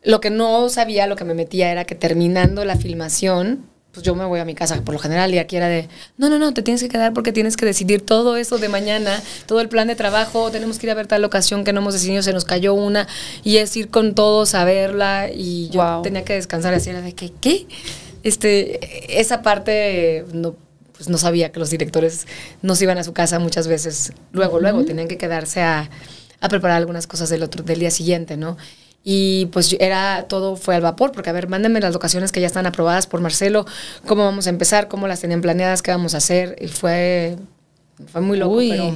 lo que no sabía, lo que me metía era que terminando la filmación, pues yo me voy a mi casa, por lo general, y aquí era de, no, no, no, te tienes que quedar porque tienes que decidir todo eso de mañana, todo el plan de trabajo, tenemos que ir a ver tal ocasión que no hemos decidido, se nos cayó una, y es ir con todos a verla, y yo tenía que descansar, así era de que, ¿qué? Este, esa parte no pues no sabía que los directores no iban a su casa muchas veces luego, luego, tenían que quedarse a, preparar algunas cosas del, otro, del día siguiente, ¿no? Y pues era todo fue al vapor, porque a ver, mándenme las locaciones que ya están aprobadas por Marcelo, cómo vamos a empezar, cómo las tenían planeadas, qué vamos a hacer. Y fue, fue muy loco, pero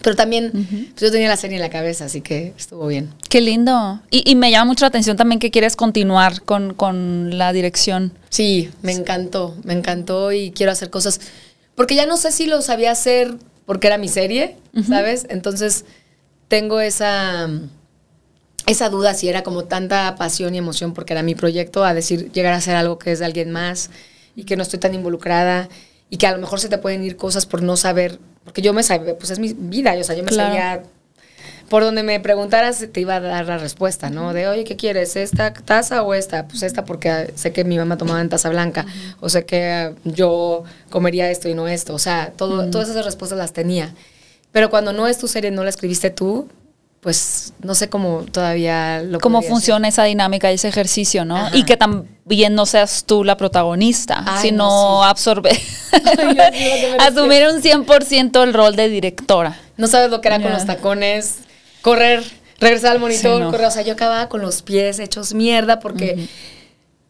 pero también pues, yo tenía la serie en la cabeza, así que estuvo bien. Qué lindo. Y, me llama mucho la atención también que quieres continuar con, la dirección. Sí, me encantó, me encantó y quiero hacer cosas. Porque ya no sé si lo sabía hacer porque era mi serie, ¿sabes? Entonces tengo esa, esa duda si era como tanta pasión y emoción porque era mi proyecto, a decir, llegar a hacer algo que es de alguien más y que no estoy tan involucrada y que a lo mejor se te pueden ir cosas por no saber porque yo me sabía, pues es mi vida, o sea, yo me sabía por donde me preguntaras te iba a dar la respuesta, ¿no? De, oye, ¿qué quieres? ¿Esta taza o esta? Pues esta porque ah, sé que mi mamá tomaba en taza blanca, o sé que ah, yo comería esto y no esto, o sea, todo, todas esas respuestas las tenía. Pero cuando no es tu serie, no la escribiste tú, pues no sé cómo todavía lo... Cómo funciona esa dinámica y ese ejercicio, ¿no? Y que también no seas tú la protagonista, sino no, absorber Asumir un 100% el rol de directora. No sabes lo que era con los tacones, correr, regresar al monitor, O sea, yo acababa con los pies hechos mierda porque...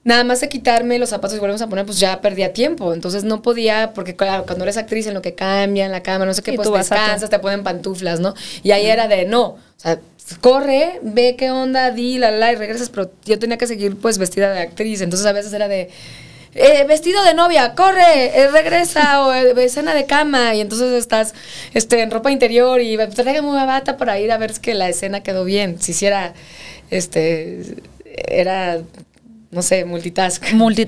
nada más de quitarme los zapatos y volvemos a poner, pues ya perdía tiempo. Entonces no podía, porque claro, cuando eres actriz en lo que cambian, la cámara, no sé qué, pues descansas, te ponen pantuflas, ¿no? Y ahí era de no, o sea, corre, ve qué onda, di, la, la, y regresas, pero yo tenía que seguir pues vestida de actriz. Entonces a veces era de eh, vestido de novia, corre, eh, regresa, o eh, escena de cama, y entonces estás este, en ropa interior y tráigame una bata para ir a ver que la escena quedó bien. Si hiciera, este, era no sé, multitask.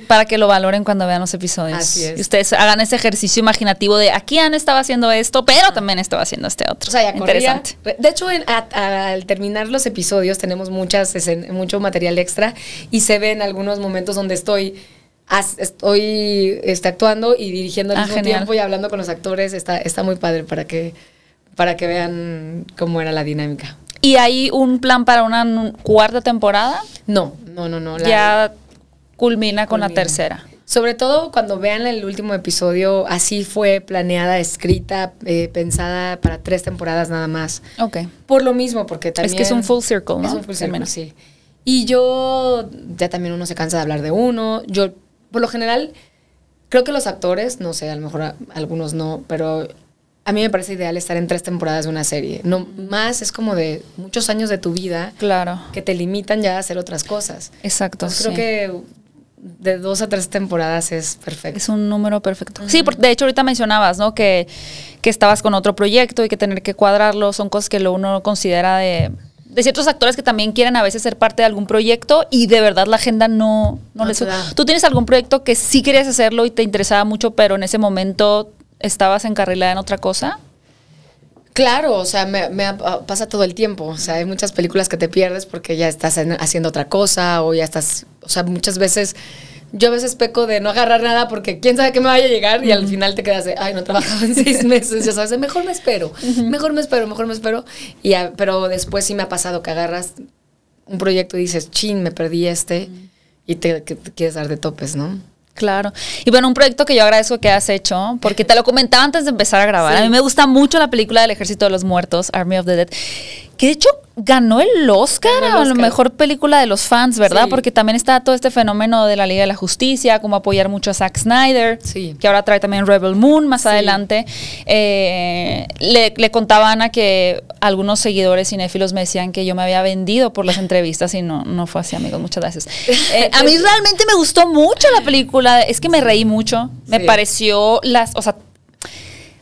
para que lo valoren cuando vean los episodios. Así es. Y ustedes hagan ese ejercicio imaginativo de aquí han estaba haciendo esto, pero también estaba haciendo este otro. O sea, Interesante. De hecho, al terminar los episodios tenemos muchas mucho material extra y se ven algunos momentos donde estoy estoy está actuando y dirigiendo al ah, mismo tiempo y hablando con los actores. Está, está muy padre para que, para que vean cómo era la dinámica. ¿Y hay un plan para una cuarta temporada? No, no, no, no. ya culmina con la tercera. Sobre todo cuando vean el último episodio, así fue planeada, escrita, eh, pensada para tres temporadas nada más. Ok. Por lo mismo, porque también... Es que es un full circle, ¿no? Es un full circle, sí. Y yo, ya también uno se cansa de hablar de uno. Yo por lo general, creo que los actores, no sé, a lo mejor algunos no, pero a mí me parece ideal estar en tres temporadas de una serie. No más es como de muchos años de tu vida claro. que te limitan ya a hacer otras cosas. Exacto. Creo que de dos a tres temporadas es perfecto. Es un número perfecto. Sí, de hecho ahorita mencionabas, ¿no? Que, que estabas con otro proyecto y que tener que cuadrarlo son cosas que lo uno considera de de ciertos actores que también quieren a veces ser parte de algún proyecto y de verdad la agenda no, les... ¿Tú tienes algún proyecto que sí querías hacerlo y te interesaba mucho, pero en ese momento estabas encarrilada en otra cosa? Claro, o sea, me, ah, pasa todo el tiempo. O sea, hay muchas películas que te pierdes porque ya estás haciendo otra cosa o ya estás, o sea, muchas veces yo a veces peco de no agarrar nada porque quién sabe qué me vaya a llegar y al final te quedas de, ay, no trabajaba en seis meses, sabes, mejor me espero, mejor me espero, mejor me espero. Y pero después sí me ha pasado que agarras un proyecto y dices, chin, me perdí este y te, quieres dar de topes, ¿no? Claro. Y bueno, un proyecto que yo agradezco que has hecho, porque te lo comentaba antes de empezar a grabar. A mí me gusta mucho la película del Ejército de los Muertos, Army of the Dead que de hecho ganó el Oscar, a la mejor película de los fans, ¿verdad? Porque también está todo este fenómeno de la Liga de la Justicia, como apoyar mucho a Zack Snyder, que ahora trae también Rebel Moon más adelante. Eh, le, le contaba a Ana que algunos seguidores cinéfilos me decían que yo me había vendido por las entrevistas y no, no fue así, amigos, muchas gracias. Eh, a mí realmente me gustó mucho la película, es que me reí mucho, me pareció las, o sea,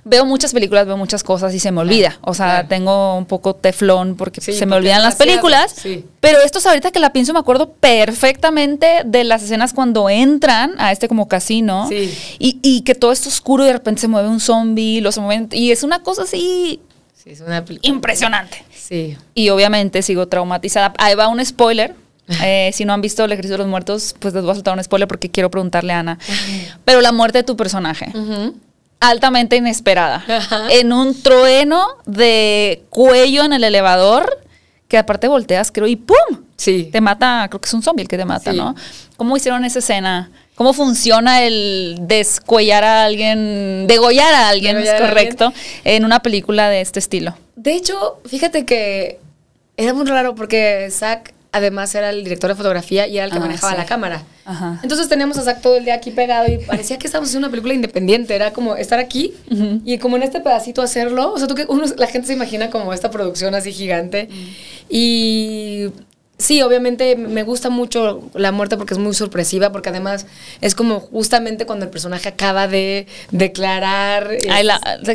veo muchas películas, veo muchas cosas y se me olvida. o sea, tengo un poco teflón porque se me olvidan las películas. Pero Pero es ahorita que la pienso me acuerdo perfectamente de las escenas cuando entran a este como casino y, que todo esto oscuro y de repente se mueve un zombie, los mueven, y es una cosa así es una impresionante. Sí. Y obviamente sigo traumatizada. Ahí va un spoiler. Eh, si no han visto El Ejército de los Muertos, pues les voy a soltar un spoiler porque quiero preguntarle a Ana. Pero la muerte de tu personaje altamente inesperada. En un trueno de cuello en el elevador, que aparte volteas, creo, y ¡pum! Sí. Te mata, creo que es un zombie el que te mata, ¿no? ¿Cómo hicieron esa escena? ¿Cómo funciona el descuellar a alguien, degollar a alguien, es correcto, en una película de este estilo? De hecho, fíjate que era muy raro porque Zack además era el director de fotografía y era el que ah, manejaba la cámara. Ajá. Entonces teníamos a todo el día aquí pegado y parecía que estábamos haciendo una película independiente. Era como estar aquí y como en este pedacito hacerlo. O sea, tú que la gente se imagina como esta producción así gigante. Y sí, obviamente me gusta mucho la muerte porque es muy sorpresiva, porque además es como justamente cuando el personaje acaba de declarar.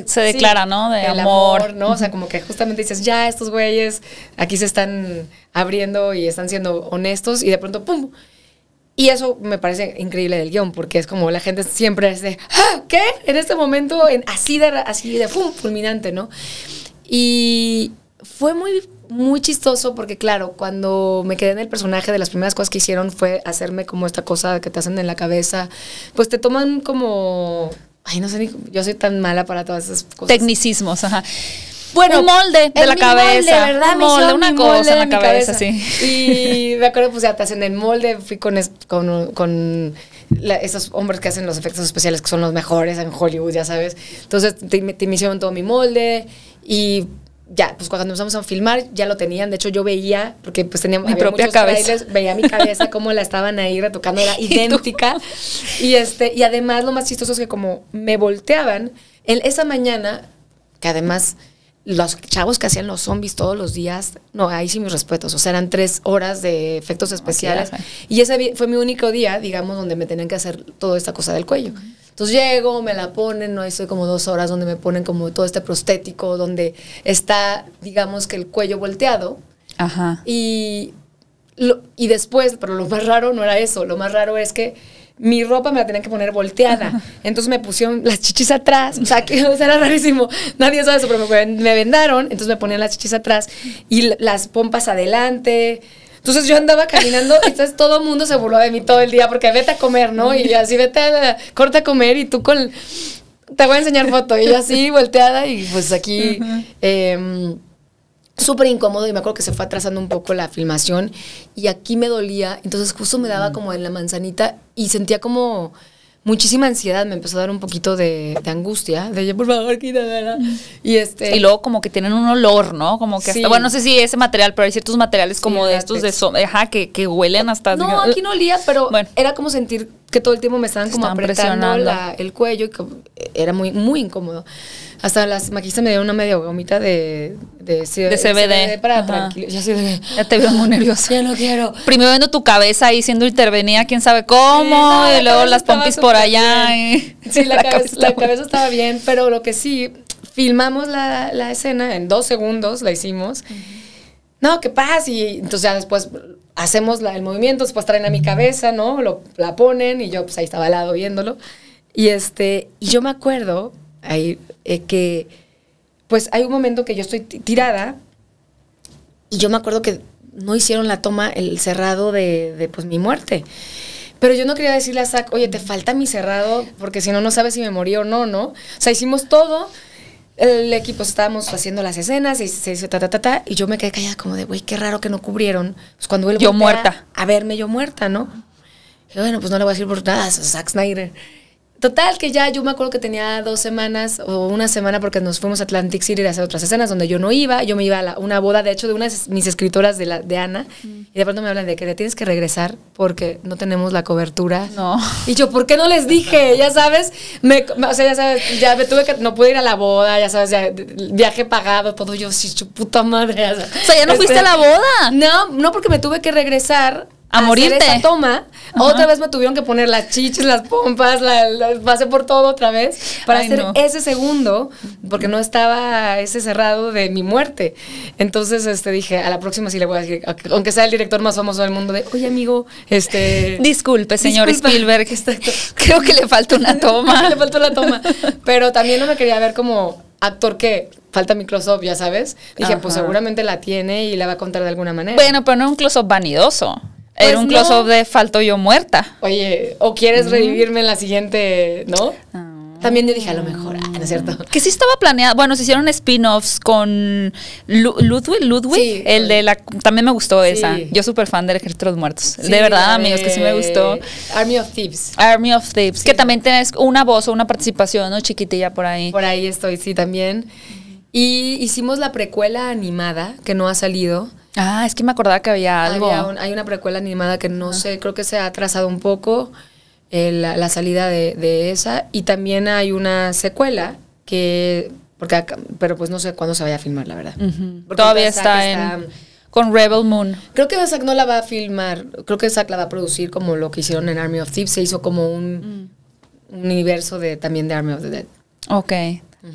se declara, ¿no? De amor. ¿no? O sea, como que justamente dices, ya, estos güeyes aquí se están abriendo y están siendo honestos y de pronto, ¡pum! Y eso me parece increíble del guión, porque es como la gente siempre es ¡Ah! ¿qué? En este momento, en, así de, así de, ¡pum! fulminante, ¿no? Y fue muy muy chistoso porque, claro, cuando me quedé en el personaje, de las primeras cosas que hicieron fue hacerme como esta cosa que te hacen en la cabeza. Pues te toman como. Ay, no sé, yo soy tan mala para todas esas cosas. Tecnicismos, ajá. Bueno, molde de la cabeza. Molde, ¿verdad? molde, una cosa de en la cabeza, sí. Y me acuerdo, pues ya te hacen el molde, fui con, con, con esos hombres que hacen los efectos especiales, que son los mejores en Hollywood, ya sabes. Entonces te, hicieron todo mi molde y ya, pues cuando empezamos a filmar, ya lo tenían. De hecho, yo veía, porque pues teníamos mi propia cabeza. veía mi cabeza cómo la estaban ahí retocando, era idéntica. ¿Y, este, y además lo más chistoso es que como me volteaban, en esa mañana, que además los chavos que hacían los zombies todos los días, no, ahí sí mis respetos, o sea, eran tres horas de efectos especiales. y ese fue mi único día, digamos, donde me tenían que hacer toda esta cosa del cuello. Entonces llego, me la ponen, no estoy como dos horas donde me ponen como todo este prostético, donde está, digamos que el cuello volteado. Ajá. Y, y después, pero lo más raro no era eso, lo más raro es que mi ropa me la tenían que poner volteada. Entonces me pusieron las chichis atrás. O sea, que, era rarísimo. Nadie sabe eso, pero me, me vendaron. Entonces me ponían las chichis atrás y las pompas adelante. Entonces yo andaba caminando y entonces todo el mundo se burló de mí todo el día porque vete a comer, ¿no? Y así vete a corta a comer y tú con... Te voy a enseñar foto. Y yo así volteada y pues aquí... Em, súper incómodo y me acuerdo que se fue atrasando un poco la filmación y aquí me dolía, entonces justo me daba mm. como en la manzanita y sentía como muchísima ansiedad, me empezó a dar un poquito de, angustia, de por favor, quítamela. Y, este, y luego como que tienen un olor, ¿no? Como que hasta, bueno, no sé si ese material, pero hay ciertos materiales como de estos de, sombra, que, que huelen hasta... No, aquí no olía, pero era como sentir que todo el tiempo me estaban, como apretando el cuello y que era muy, muy incómodo. Hasta las maquillistas me dieron una media gomita de, de, CBD. para tranquilo. Ya, te veo muy nerviosa. ya no quiero. Primero viendo tu cabeza ahí siendo intervenida, quién sabe cómo, y luego las pompis por allá. Sí, la, cabeza, la, cabeza, estaba bien, pero lo que sí, filmamos la, la escena en dos segundos, la hicimos no, ¿qué pasa? Y entonces ya después hacemos el movimiento, después traen a mi cabeza, ¿no? Lo, la ponen y yo pues ahí estaba al lado viéndolo. Y, este, y yo me acuerdo ahí, eh, que pues hay un momento que yo estoy tirada y yo me acuerdo que no hicieron la toma, el cerrado de, de pues, mi muerte. Pero yo no quería decirle a Zach, oye, te falta mi cerrado, porque si no, no sabes si me morí o no, ¿no? O sea, hicimos todo, el equipo estábamos haciendo las escenas y se dice ta, ta, ta, ta y yo me quedé callada como de, güey, qué raro que no cubrieron. Pues, cuando él yo muerta. A verme yo muerta, ¿no? Y bueno, pues no le voy a decir por nada, Zack Snyder. Total, que ya yo me acuerdo que tenía dos semanas o una semana porque nos fuimos a Atlantic City a hacer otras escenas donde yo no iba. Yo me iba a una boda, de hecho, de una de mis escritoras de, la, de Ana. Mm. Y de pronto me hablan de que te tienes que regresar porque no tenemos la cobertura. No. Y yo, ¿por qué no les dije? Ya sabes, me, o sea, ya sabes, ya me tuve que, no pude ir a la boda, ya sabes, viaje pagado, todo yo, sí, puta madre. O sea, ya no fuiste a la este, boda. No, no porque me tuve que regresar a, morirte. toma, otra vez me tuvieron que poner las chiches, las pompas, la, pasé por todo otra vez para hacer ese segundo, porque no estaba ese cerrado de mi muerte. Entonces este, dije, a la próxima sí le voy a decir, aunque sea el director más famoso del mundo, de, oye amigo, este... Disculpe, señor Spielberg, creo que le falta una toma. le faltó la toma, pero también no me quería ver como actor que falta mi close-up, ya sabes. Dije, pues seguramente la tiene y la va a contar de alguna manera. Bueno, pero no un close-up vanidoso. Pues Era un close-up de falto yo muerta. Oye, o quieres revivirme en la siguiente, ¿no? Ah. También yo dije, a lo mejor, ah, ¿no es cierto? Que sí estaba planeada. Bueno, se hicieron spin-offs con Ludwig, Ludwig el de la... También me gustó esa. Yo súper fan del Ejército de los Muertos. de verdad, amigos, que sí me gustó. Army of Thieves. Army of Thieves, que también tenés una voz o una participación, ¿no? Chiquitilla por ahí. Por ahí estoy, sí, también. Y hicimos la precuela animada, que no ha salido, Ah, es que me acordaba que había algo. hay una precuela animada que no ah. sé, creo que se ha atrasado un poco eh, la, salida de, esa. Y también hay una secuela que. Porque pero pues no sé cuándo se vaya a filmar, la verdad. Todavía está en. con Rebel Moon. Creo que Zack no la va a filmar. Creo que Zack la va a producir como lo que hicieron en Army of Thieves. Se hizo como un, mm. universo de, también de Army of the Dead. Ok.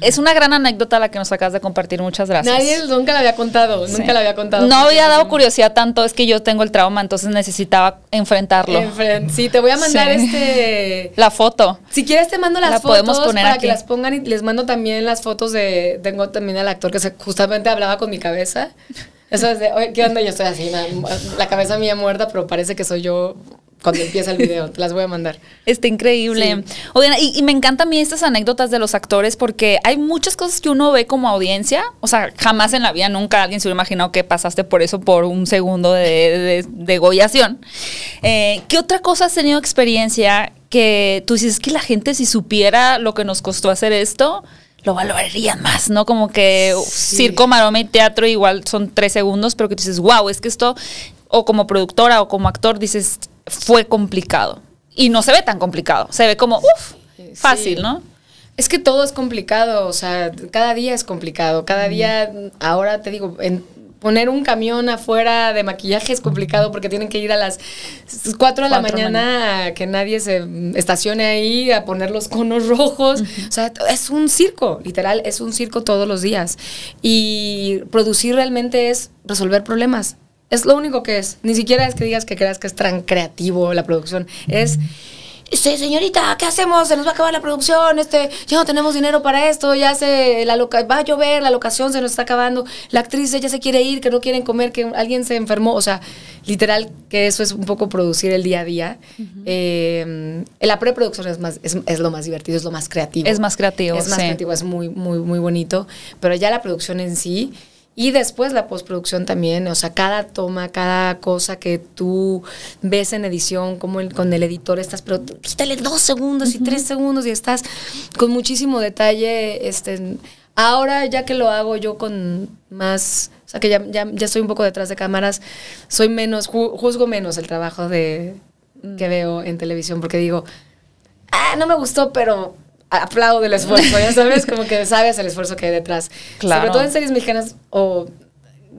Es una gran anécdota la que nos acabas de compartir, muchas gracias. Nadie nunca la había contado, nunca la había contado. No había dado curiosidad tanto, es que yo tengo el trauma, entonces necesitaba enfrentarlo. sí, te voy a mandar este... La foto. Si quieres te mando las fotos podemos poner para que las pongan y les mando también las fotos de... Tengo también al actor que justamente hablaba con mi cabeza. Eso es de, ¿qué onda? Yo estoy así, la cabeza mía muerta, pero parece que soy yo cuando empieza el video. Te las voy a mandar. Está increíble. y, me encantan a mí estas anécdotas de los actores porque hay muchas cosas que uno ve como audiencia. O sea, jamás en la vida nunca alguien se hubiera imaginado que pasaste por eso por un segundo de, degollación. Eh, ¿Qué otra cosa has tenido experiencia que tú dices que la gente si supiera lo que nos costó hacer esto, lo valorarían más, ¿no? Como que uh, circo, maroma y teatro igual son tres segundos, pero que tú dices, wow, es que esto, o como productora o como actor, dices, fue complicado. Y no se ve tan complicado. Se ve como, uff, fácil, ¿no? Es que todo es complicado, o sea, cada día es complicado. Cada día, ahora te digo, poner un camión afuera de maquillaje es complicado porque tienen que ir a las 4 de la mañana, a que nadie se estacione ahí a poner los conos rojos. O sea, es un circo, literal, es un circo todos los días. Y producir realmente es resolver problemas. Es lo único que es. Ni siquiera es que digas que creas que es tan creativo la producción. Es, sí, señorita, ¿qué hacemos? Se nos va a acabar la producción, este, ya no tenemos dinero para esto, ya se, la loca va a llover, la locación se nos está acabando, la actriz ya se quiere ir, que no quieren comer, que alguien se enfermó. O sea, literal que eso es un poco producir el día a día. Eh, la preproducción es, más, es, es, lo más divertido, es lo más creativo. Es más creativo. Es más creativo, es muy, muy, muy bonito. Pero ya la producción en sí y después la postproducción también, o sea, cada toma, cada cosa que tú ves en edición, como el, con el editor estás, pero quítale dos segundos y tres segundos y estás con muchísimo detalle. Este, ahora ya que lo hago yo con más, o sea, que ya, estoy un poco detrás de cámaras, soy menos, juzgo menos el trabajo de, que mm. veo en televisión, porque digo, ah, no me gustó, pero aplaudo el esfuerzo, ya sabes, como que sabes el esfuerzo que hay detrás. Claro. Sobre todo en series mexicanas o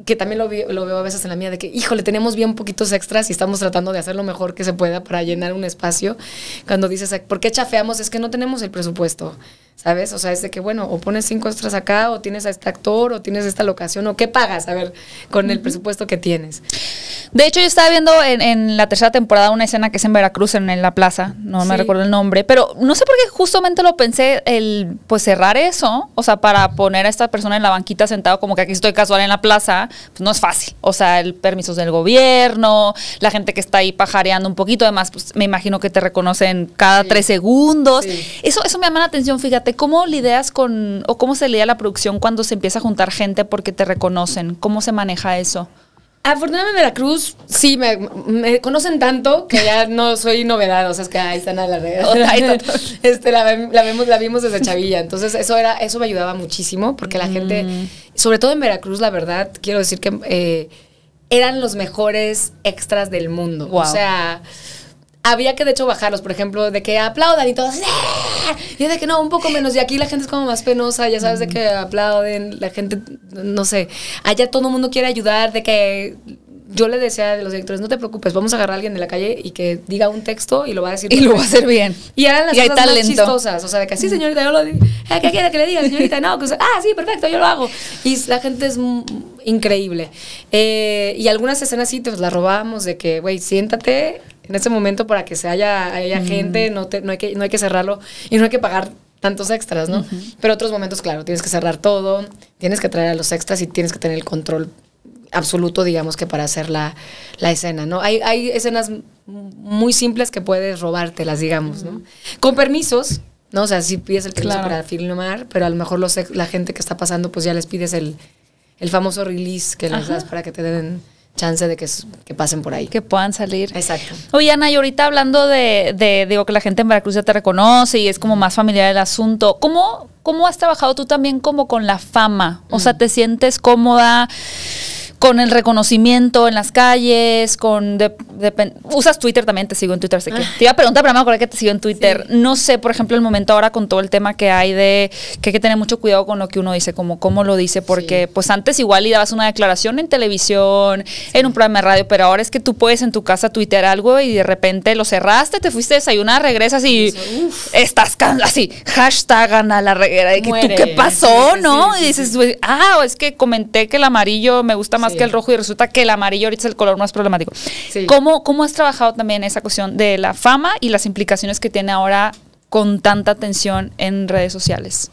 que también lo, lo, veo a veces en la mía, de que, híjole, tenemos bien poquitos extras y estamos tratando de hacer lo mejor que se pueda para llenar un espacio. Cuando dices, ¿por qué chafeamos? Es que no tenemos el presupuesto. ¿sabes? O sea, es de que, bueno, o pones cinco extras acá, o tienes a este actor, o tienes esta locación, o qué pagas, a ver, con el presupuesto que tienes. De hecho, yo estaba viendo en, la tercera temporada una escena que es en Veracruz, en, la plaza, no me recuerdo el nombre, pero no sé por qué justamente lo pensé, el pues cerrar eso, o sea, para poner a esta persona en la banquita sentado como que aquí estoy casual en la plaza, pues no es fácil. O sea, el permiso del gobierno, la gente que está ahí pajareando un poquito, además, pues me imagino que te reconocen cada tres segundos. Eso, eso me llama la atención, fíjate ¿cómo lidias con o cómo se lidia la producción cuando se empieza a juntar gente porque te reconocen? ¿Cómo se maneja eso? Afortunadamente en Veracruz sí me, conocen tanto que ya no soy novedad, o sea, es que ahí están a la red. Este, la, vemos, la vimos desde Chavilla, entonces eso era eso me ayudaba muchísimo porque la gente, mm. sobre todo en Veracruz, la verdad, quiero decir que eh, eran los mejores extras del mundo. O sea, había que de hecho bajarlos, por ejemplo, de que aplaudan y todo. ¡Ah!". Y de que no, un poco menos. Y aquí la gente es como más penosa, ya sabes, de que aplauden, la gente, no sé. Allá todo el mundo quiere ayudar, de que yo le decía a los directores, no te preocupes, vamos a agarrar a alguien de la calle y que diga un texto y lo va a decir. Y lo va a hacer bien. Y eran las cosas chistosas. O sea, de que sí, señorita, yo lo digo. Eh, ¿Qué quiere que le diga, señorita? No, que, ah, sí, perfecto, yo lo hago. Y la gente es increíble. Eh, y algunas escenas sí, pues las robamos de que, güey, siéntate en ese momento para que se haya, haya mm. gente, no, te, no, hay que, no hay que cerrarlo y no hay que pagar tantos extras, ¿no? Pero otros momentos, claro, tienes que cerrar todo, tienes que traer a los extras y tienes que tener el control absoluto, digamos que para hacer la, escena, ¿no? Hay, hay escenas muy simples que puedes robártelas, digamos, ¿no? Con permisos, ¿no? O sea, si pides el permiso para filmar, pero a lo mejor los, la gente que está pasando, pues ya les pides el, famoso release que les das para que te den chance de que, pasen por ahí. Que puedan salir. Exacto. Oye, Ana, y ahorita hablando de, de, digo, que la gente en Veracruz ya te reconoce y es como más familiar el asunto, ¿cómo, cómo has trabajado tú también como con la fama? O sea, ¿te sientes cómoda? con el reconocimiento en las calles, con... usas Twitter también, te sigo en Twitter, sé que. Ah. Te iba a preguntar, pero me acuerdo que te sigo en Twitter. No sé, por ejemplo, el momento ahora con todo el tema que hay de que hay que tener mucho cuidado con lo que uno dice, como cómo lo dice, porque pues antes igual y dabas una declaración en televisión, en un programa de radio, pero ahora es que tú puedes en tu casa tuitear algo y de repente lo cerraste, te fuiste a desayunar, regresas y estás así, hashtag gana la reguera, de tú qué pasó, ¿no? Y dices, ah, es que comenté que el amarillo me gusta más que el rojo y resulta que el amarillo ahorita es el color más problemático. ¿Cómo, ¿Cómo has trabajado también esa cuestión de la fama y las implicaciones que tiene ahora con tanta atención en redes sociales?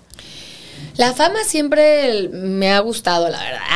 La fama siempre me ha gustado, la verdad.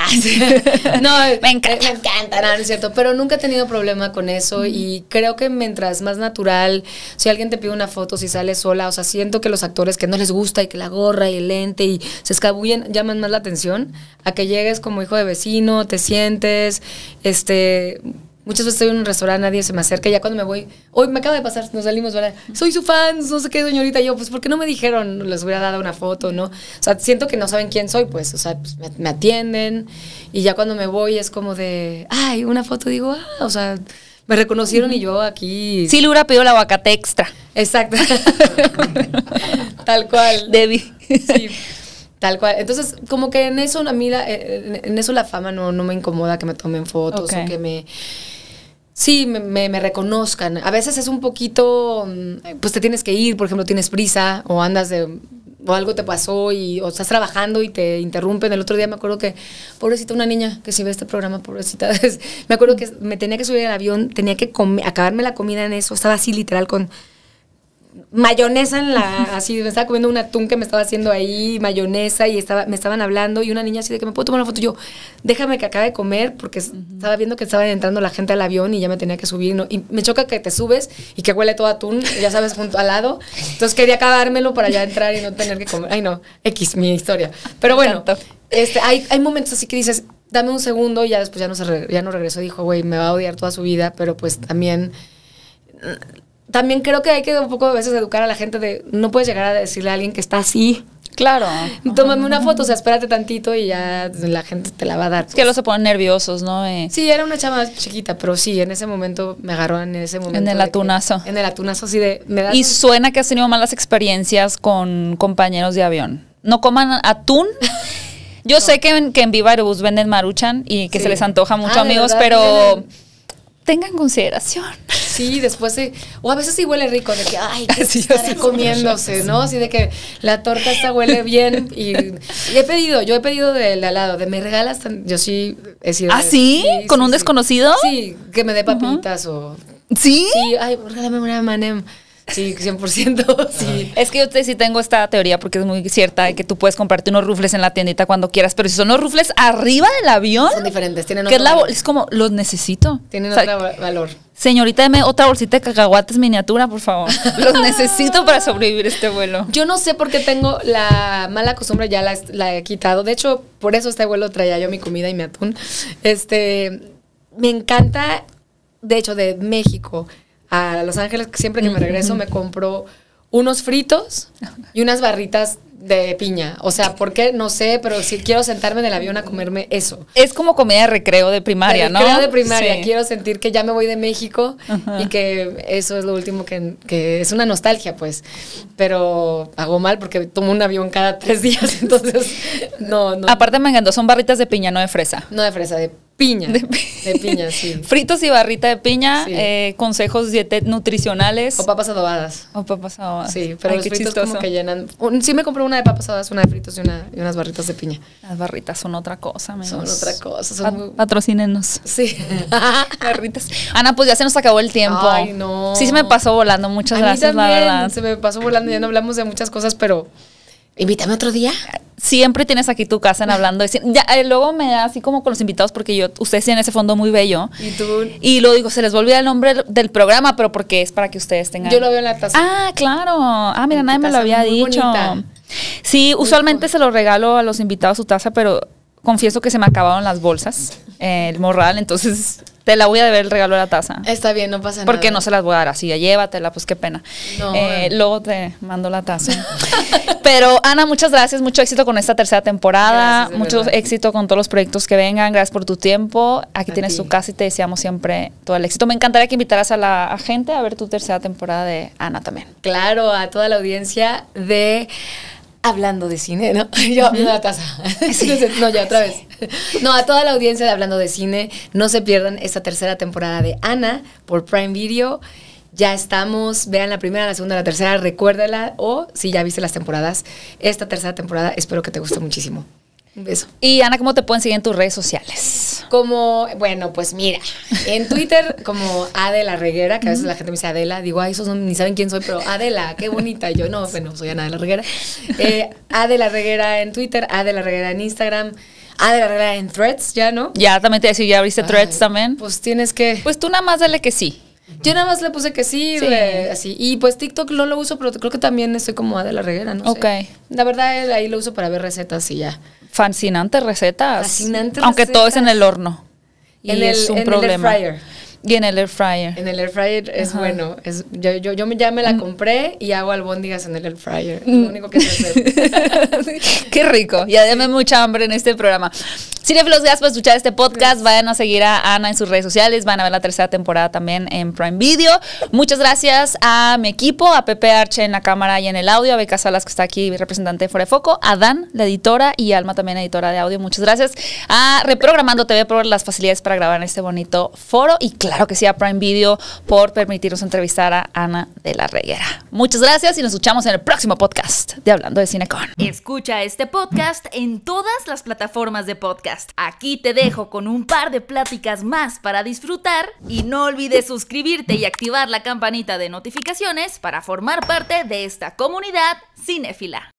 Ah, no, me encanta. Me no, es cierto. Pero nunca he tenido problema con eso y creo que mientras más natural, si alguien te pide una foto, si sales sola, o sea, siento que los actores que no les gusta y que la gorra y el lente y se escabullen llaman más la atención a que llegues como hijo de vecino, te sientes, este Muchas veces estoy en un restaurante, nadie se me acerca, ya cuando me voy, hoy me acaba de pasar, nos salimos, ¿verdad? Soy su fan, no sé qué, señorita, yo, pues, ¿por qué no me dijeron? Les hubiera dado una foto, ¿no? O sea, siento que no saben quién soy, pues, o sea, pues, me, atienden, y ya cuando me voy es como de, ay, una foto, digo, ah, o sea, me reconocieron y yo aquí. Sí, Lura pidió la aguacate extra. Exacto. Tal cual. Debbie. Sí. Tal cual. Entonces, como que en eso, a mí la, eh, en, eso la fama no, no me incomoda que me tomen fotos o que me... Sí, me, me, reconozcan. A veces es un poquito, mm, pues te tienes que ir, por ejemplo, tienes prisa o andas de, o algo te pasó y o estás trabajando y te interrumpen. El otro día me acuerdo que, pobrecita, una niña que si ve este programa, pobrecita, me acuerdo que me tenía que subir al avión, tenía que acabarme la comida en eso, estaba así literal con mayonesa en la, así, me estaba comiendo un atún que me estaba haciendo ahí, mayonesa, y estaba, me estaban hablando, y una niña así de que me puedo tomar una foto, yo, déjame que acabe de comer, porque estaba viendo que estaba entrando la gente al avión y ya me tenía que subir, y me choca que te subes y que huele todo atún, ya sabes, junto al lado, entonces quería acabármelo para ya entrar y no tener que comer, ay no, X, mi historia, pero bueno, este, hay, momentos así que dices, dame un segundo, y ya después ya no, se ya no regresó, dijo, güey, me va a odiar toda su vida, pero pues también también creo que hay que un poco a veces educar a la gente de no puedes llegar a decirle a alguien que está así. Claro. Tómame una foto, o sea, espérate tantito y ya la gente te la va a dar. Es que los pues. se ponen nerviosos, ¿no? Eh. Sí, era una chama chiquita, pero sí, en ese momento me agarró en ese momento. En el atunazo. en el atunazo, así de... y suena que has tenido malas experiencias con compañeros de avión. No coman atún. Yo sé que en, que en Viva Airbus venden maruchan y que se les antoja mucho, ah, amigos, pero tengan consideración. Sí, después sí. o a veces sí huele rico, de que, ay, que sí, comiéndose, ¿no? Así de que la torta esta huele bien y, he pedido, yo he pedido del al lado, de me regalas, yo sí he sido. ¿Ah, sí? ¿Con un desconocido? Sí, que me dé papitas o... ¿Sí? Sí, ay, regálame una manem. Sí, 100%. Es que yo sí tengo esta teoría porque es muy cierta de que tú puedes comprarte unos rufles en la tiendita cuando quieras, pero si son los rufles arriba del avión. Son diferentes, tienen otro es, valor. es como, los necesito. Tienen otro valor. Señorita, deme otra bolsita de cacahuates miniatura, por favor. Los necesito para sobrevivir este vuelo. Yo no sé por qué tengo la mala costumbre, ya la, la he quitado. De hecho, por eso este vuelo traía yo mi comida y mi atún. Este, me encanta, de hecho, de México a Los Ángeles, siempre que me regreso me compro unos fritos y unas barritas de piña. O sea, ¿por qué? No sé, pero si quiero sentarme en el avión a comerme eso. Es como comida de recreo de primaria, ¿no? de primaria. Quiero sentir que ya me voy de México y que eso es lo último que, es una nostalgia, pues. Pero hago mal porque tomo un avión cada tres días, entonces no, no. Aparte, me encantó, son barritas de piña, no de fresa. No de fresa, de piña. De, piña, sí. Fritos y barrita de piña, eh, consejos nutricionales. O papas adobadas. O papas adobadas. Sí, pero los fritos como que llenan. sí me compro una de papas una de fritos y, una, unas barritas de piña. Las barritas son otra cosa, Son otra cosa. Patrocínenos. Sí. barritas. Ana, pues ya se nos acabó el tiempo. Ay, no. Sí se me pasó volando, muchas gracias, la verdad. Se me pasó volando, ya no hablamos de muchas cosas, pero... Invítame otro día. Siempre tienes aquí tu casa en hablando. Ya, eh, luego me da así como con los invitados porque yo, ustedes tienen ese fondo muy bello. Y tú. Y lo digo, se les volvió el nombre del programa, pero porque es para que ustedes tengan. Yo lo veo en la taza. Ah, claro. Ah, mira, nadie me lo había dicho. Sí, usualmente se lo regalo a los invitados su taza, pero confieso que se me acabaron las bolsas, eh, el morral, entonces te la voy a deber el regalo de la taza. Está bien, no pasa nada. Porque no se las voy a dar así, llévatela, pues qué pena. Eh, luego te mando la taza. Pero Ana, muchas gracias, mucho éxito con esta tercera temporada, mucho éxito con todos los proyectos que vengan, gracias por tu tiempo. Aquí tienes tu casa y te deseamos siempre todo el éxito. Me encantaría que invitaras a la gente a ver tu tercera temporada de Ana también. Claro, a toda la audiencia de hablando de cine, ¿no? Yo a la taza. no, ya otra vez. No, a toda la audiencia de Hablando de Cine, no se pierdan esta tercera temporada de Ana por Prime Video. Ya estamos, vean la primera, la segunda, la tercera, recuérdala o si ya viste las temporadas, esta tercera temporada espero que te guste muchísimo. Un beso. Y Ana, ¿cómo te pueden seguir en tus redes sociales? Como, bueno, pues mira, en Twitter como Adela Reguera, que a veces la gente me dice Adela, digo, ay, esos ni saben quién soy, pero Adela, qué bonita. Yo no, no soy Ana de la Reguera. Eh, Adela Reguera en Twitter, Adela Reguera en Instagram. Adela Reguera en Threads, ¿ya no? Ya, también te decía, ya abriste Threads también. Pues tienes que... Pues tú nada más dale que sí. Yo nada más le puse que sí, así. Y pues TikTok no lo uso, pero creo que también estoy como Adela Reguera, ¿no? Ok. La verdad, ahí lo uso para ver recetas y ya. Fascinantes recetas. Aunque todo es en el horno. Y es un problema. Y en el air fryer. En el air fryer es bueno. yo, yo, yo, ya me la mm. compré y hago albóndigas en el air fryer. lo mm. único que sé Qué rico. Ya deme mucha hambre en este programa. Cinefilos, gracias por escuchar este podcast. Vayan a seguir a Ana en sus redes sociales. Van a ver la tercera temporada también en Prime Video. Muchas gracias a mi equipo, a Pepe Arche en la cámara y en el audio, a Beca Salas que está aquí, representante de Fuera de Foco, a Dan, la editora, y Alma también, editora de audio. Muchas gracias a Reprogramando TV por las facilidades para grabar en este bonito foro. Y claro, claro que sí, a Prime Video por permitirnos entrevistar a Ana de la Reguera. Muchas gracias y nos escuchamos en el próximo podcast de Hablando de Cinecon. Escucha este podcast en todas las plataformas de podcast. Aquí te dejo con un par de pláticas más para disfrutar y no olvides suscribirte y activar la campanita de notificaciones para formar parte de esta comunidad cinéfila.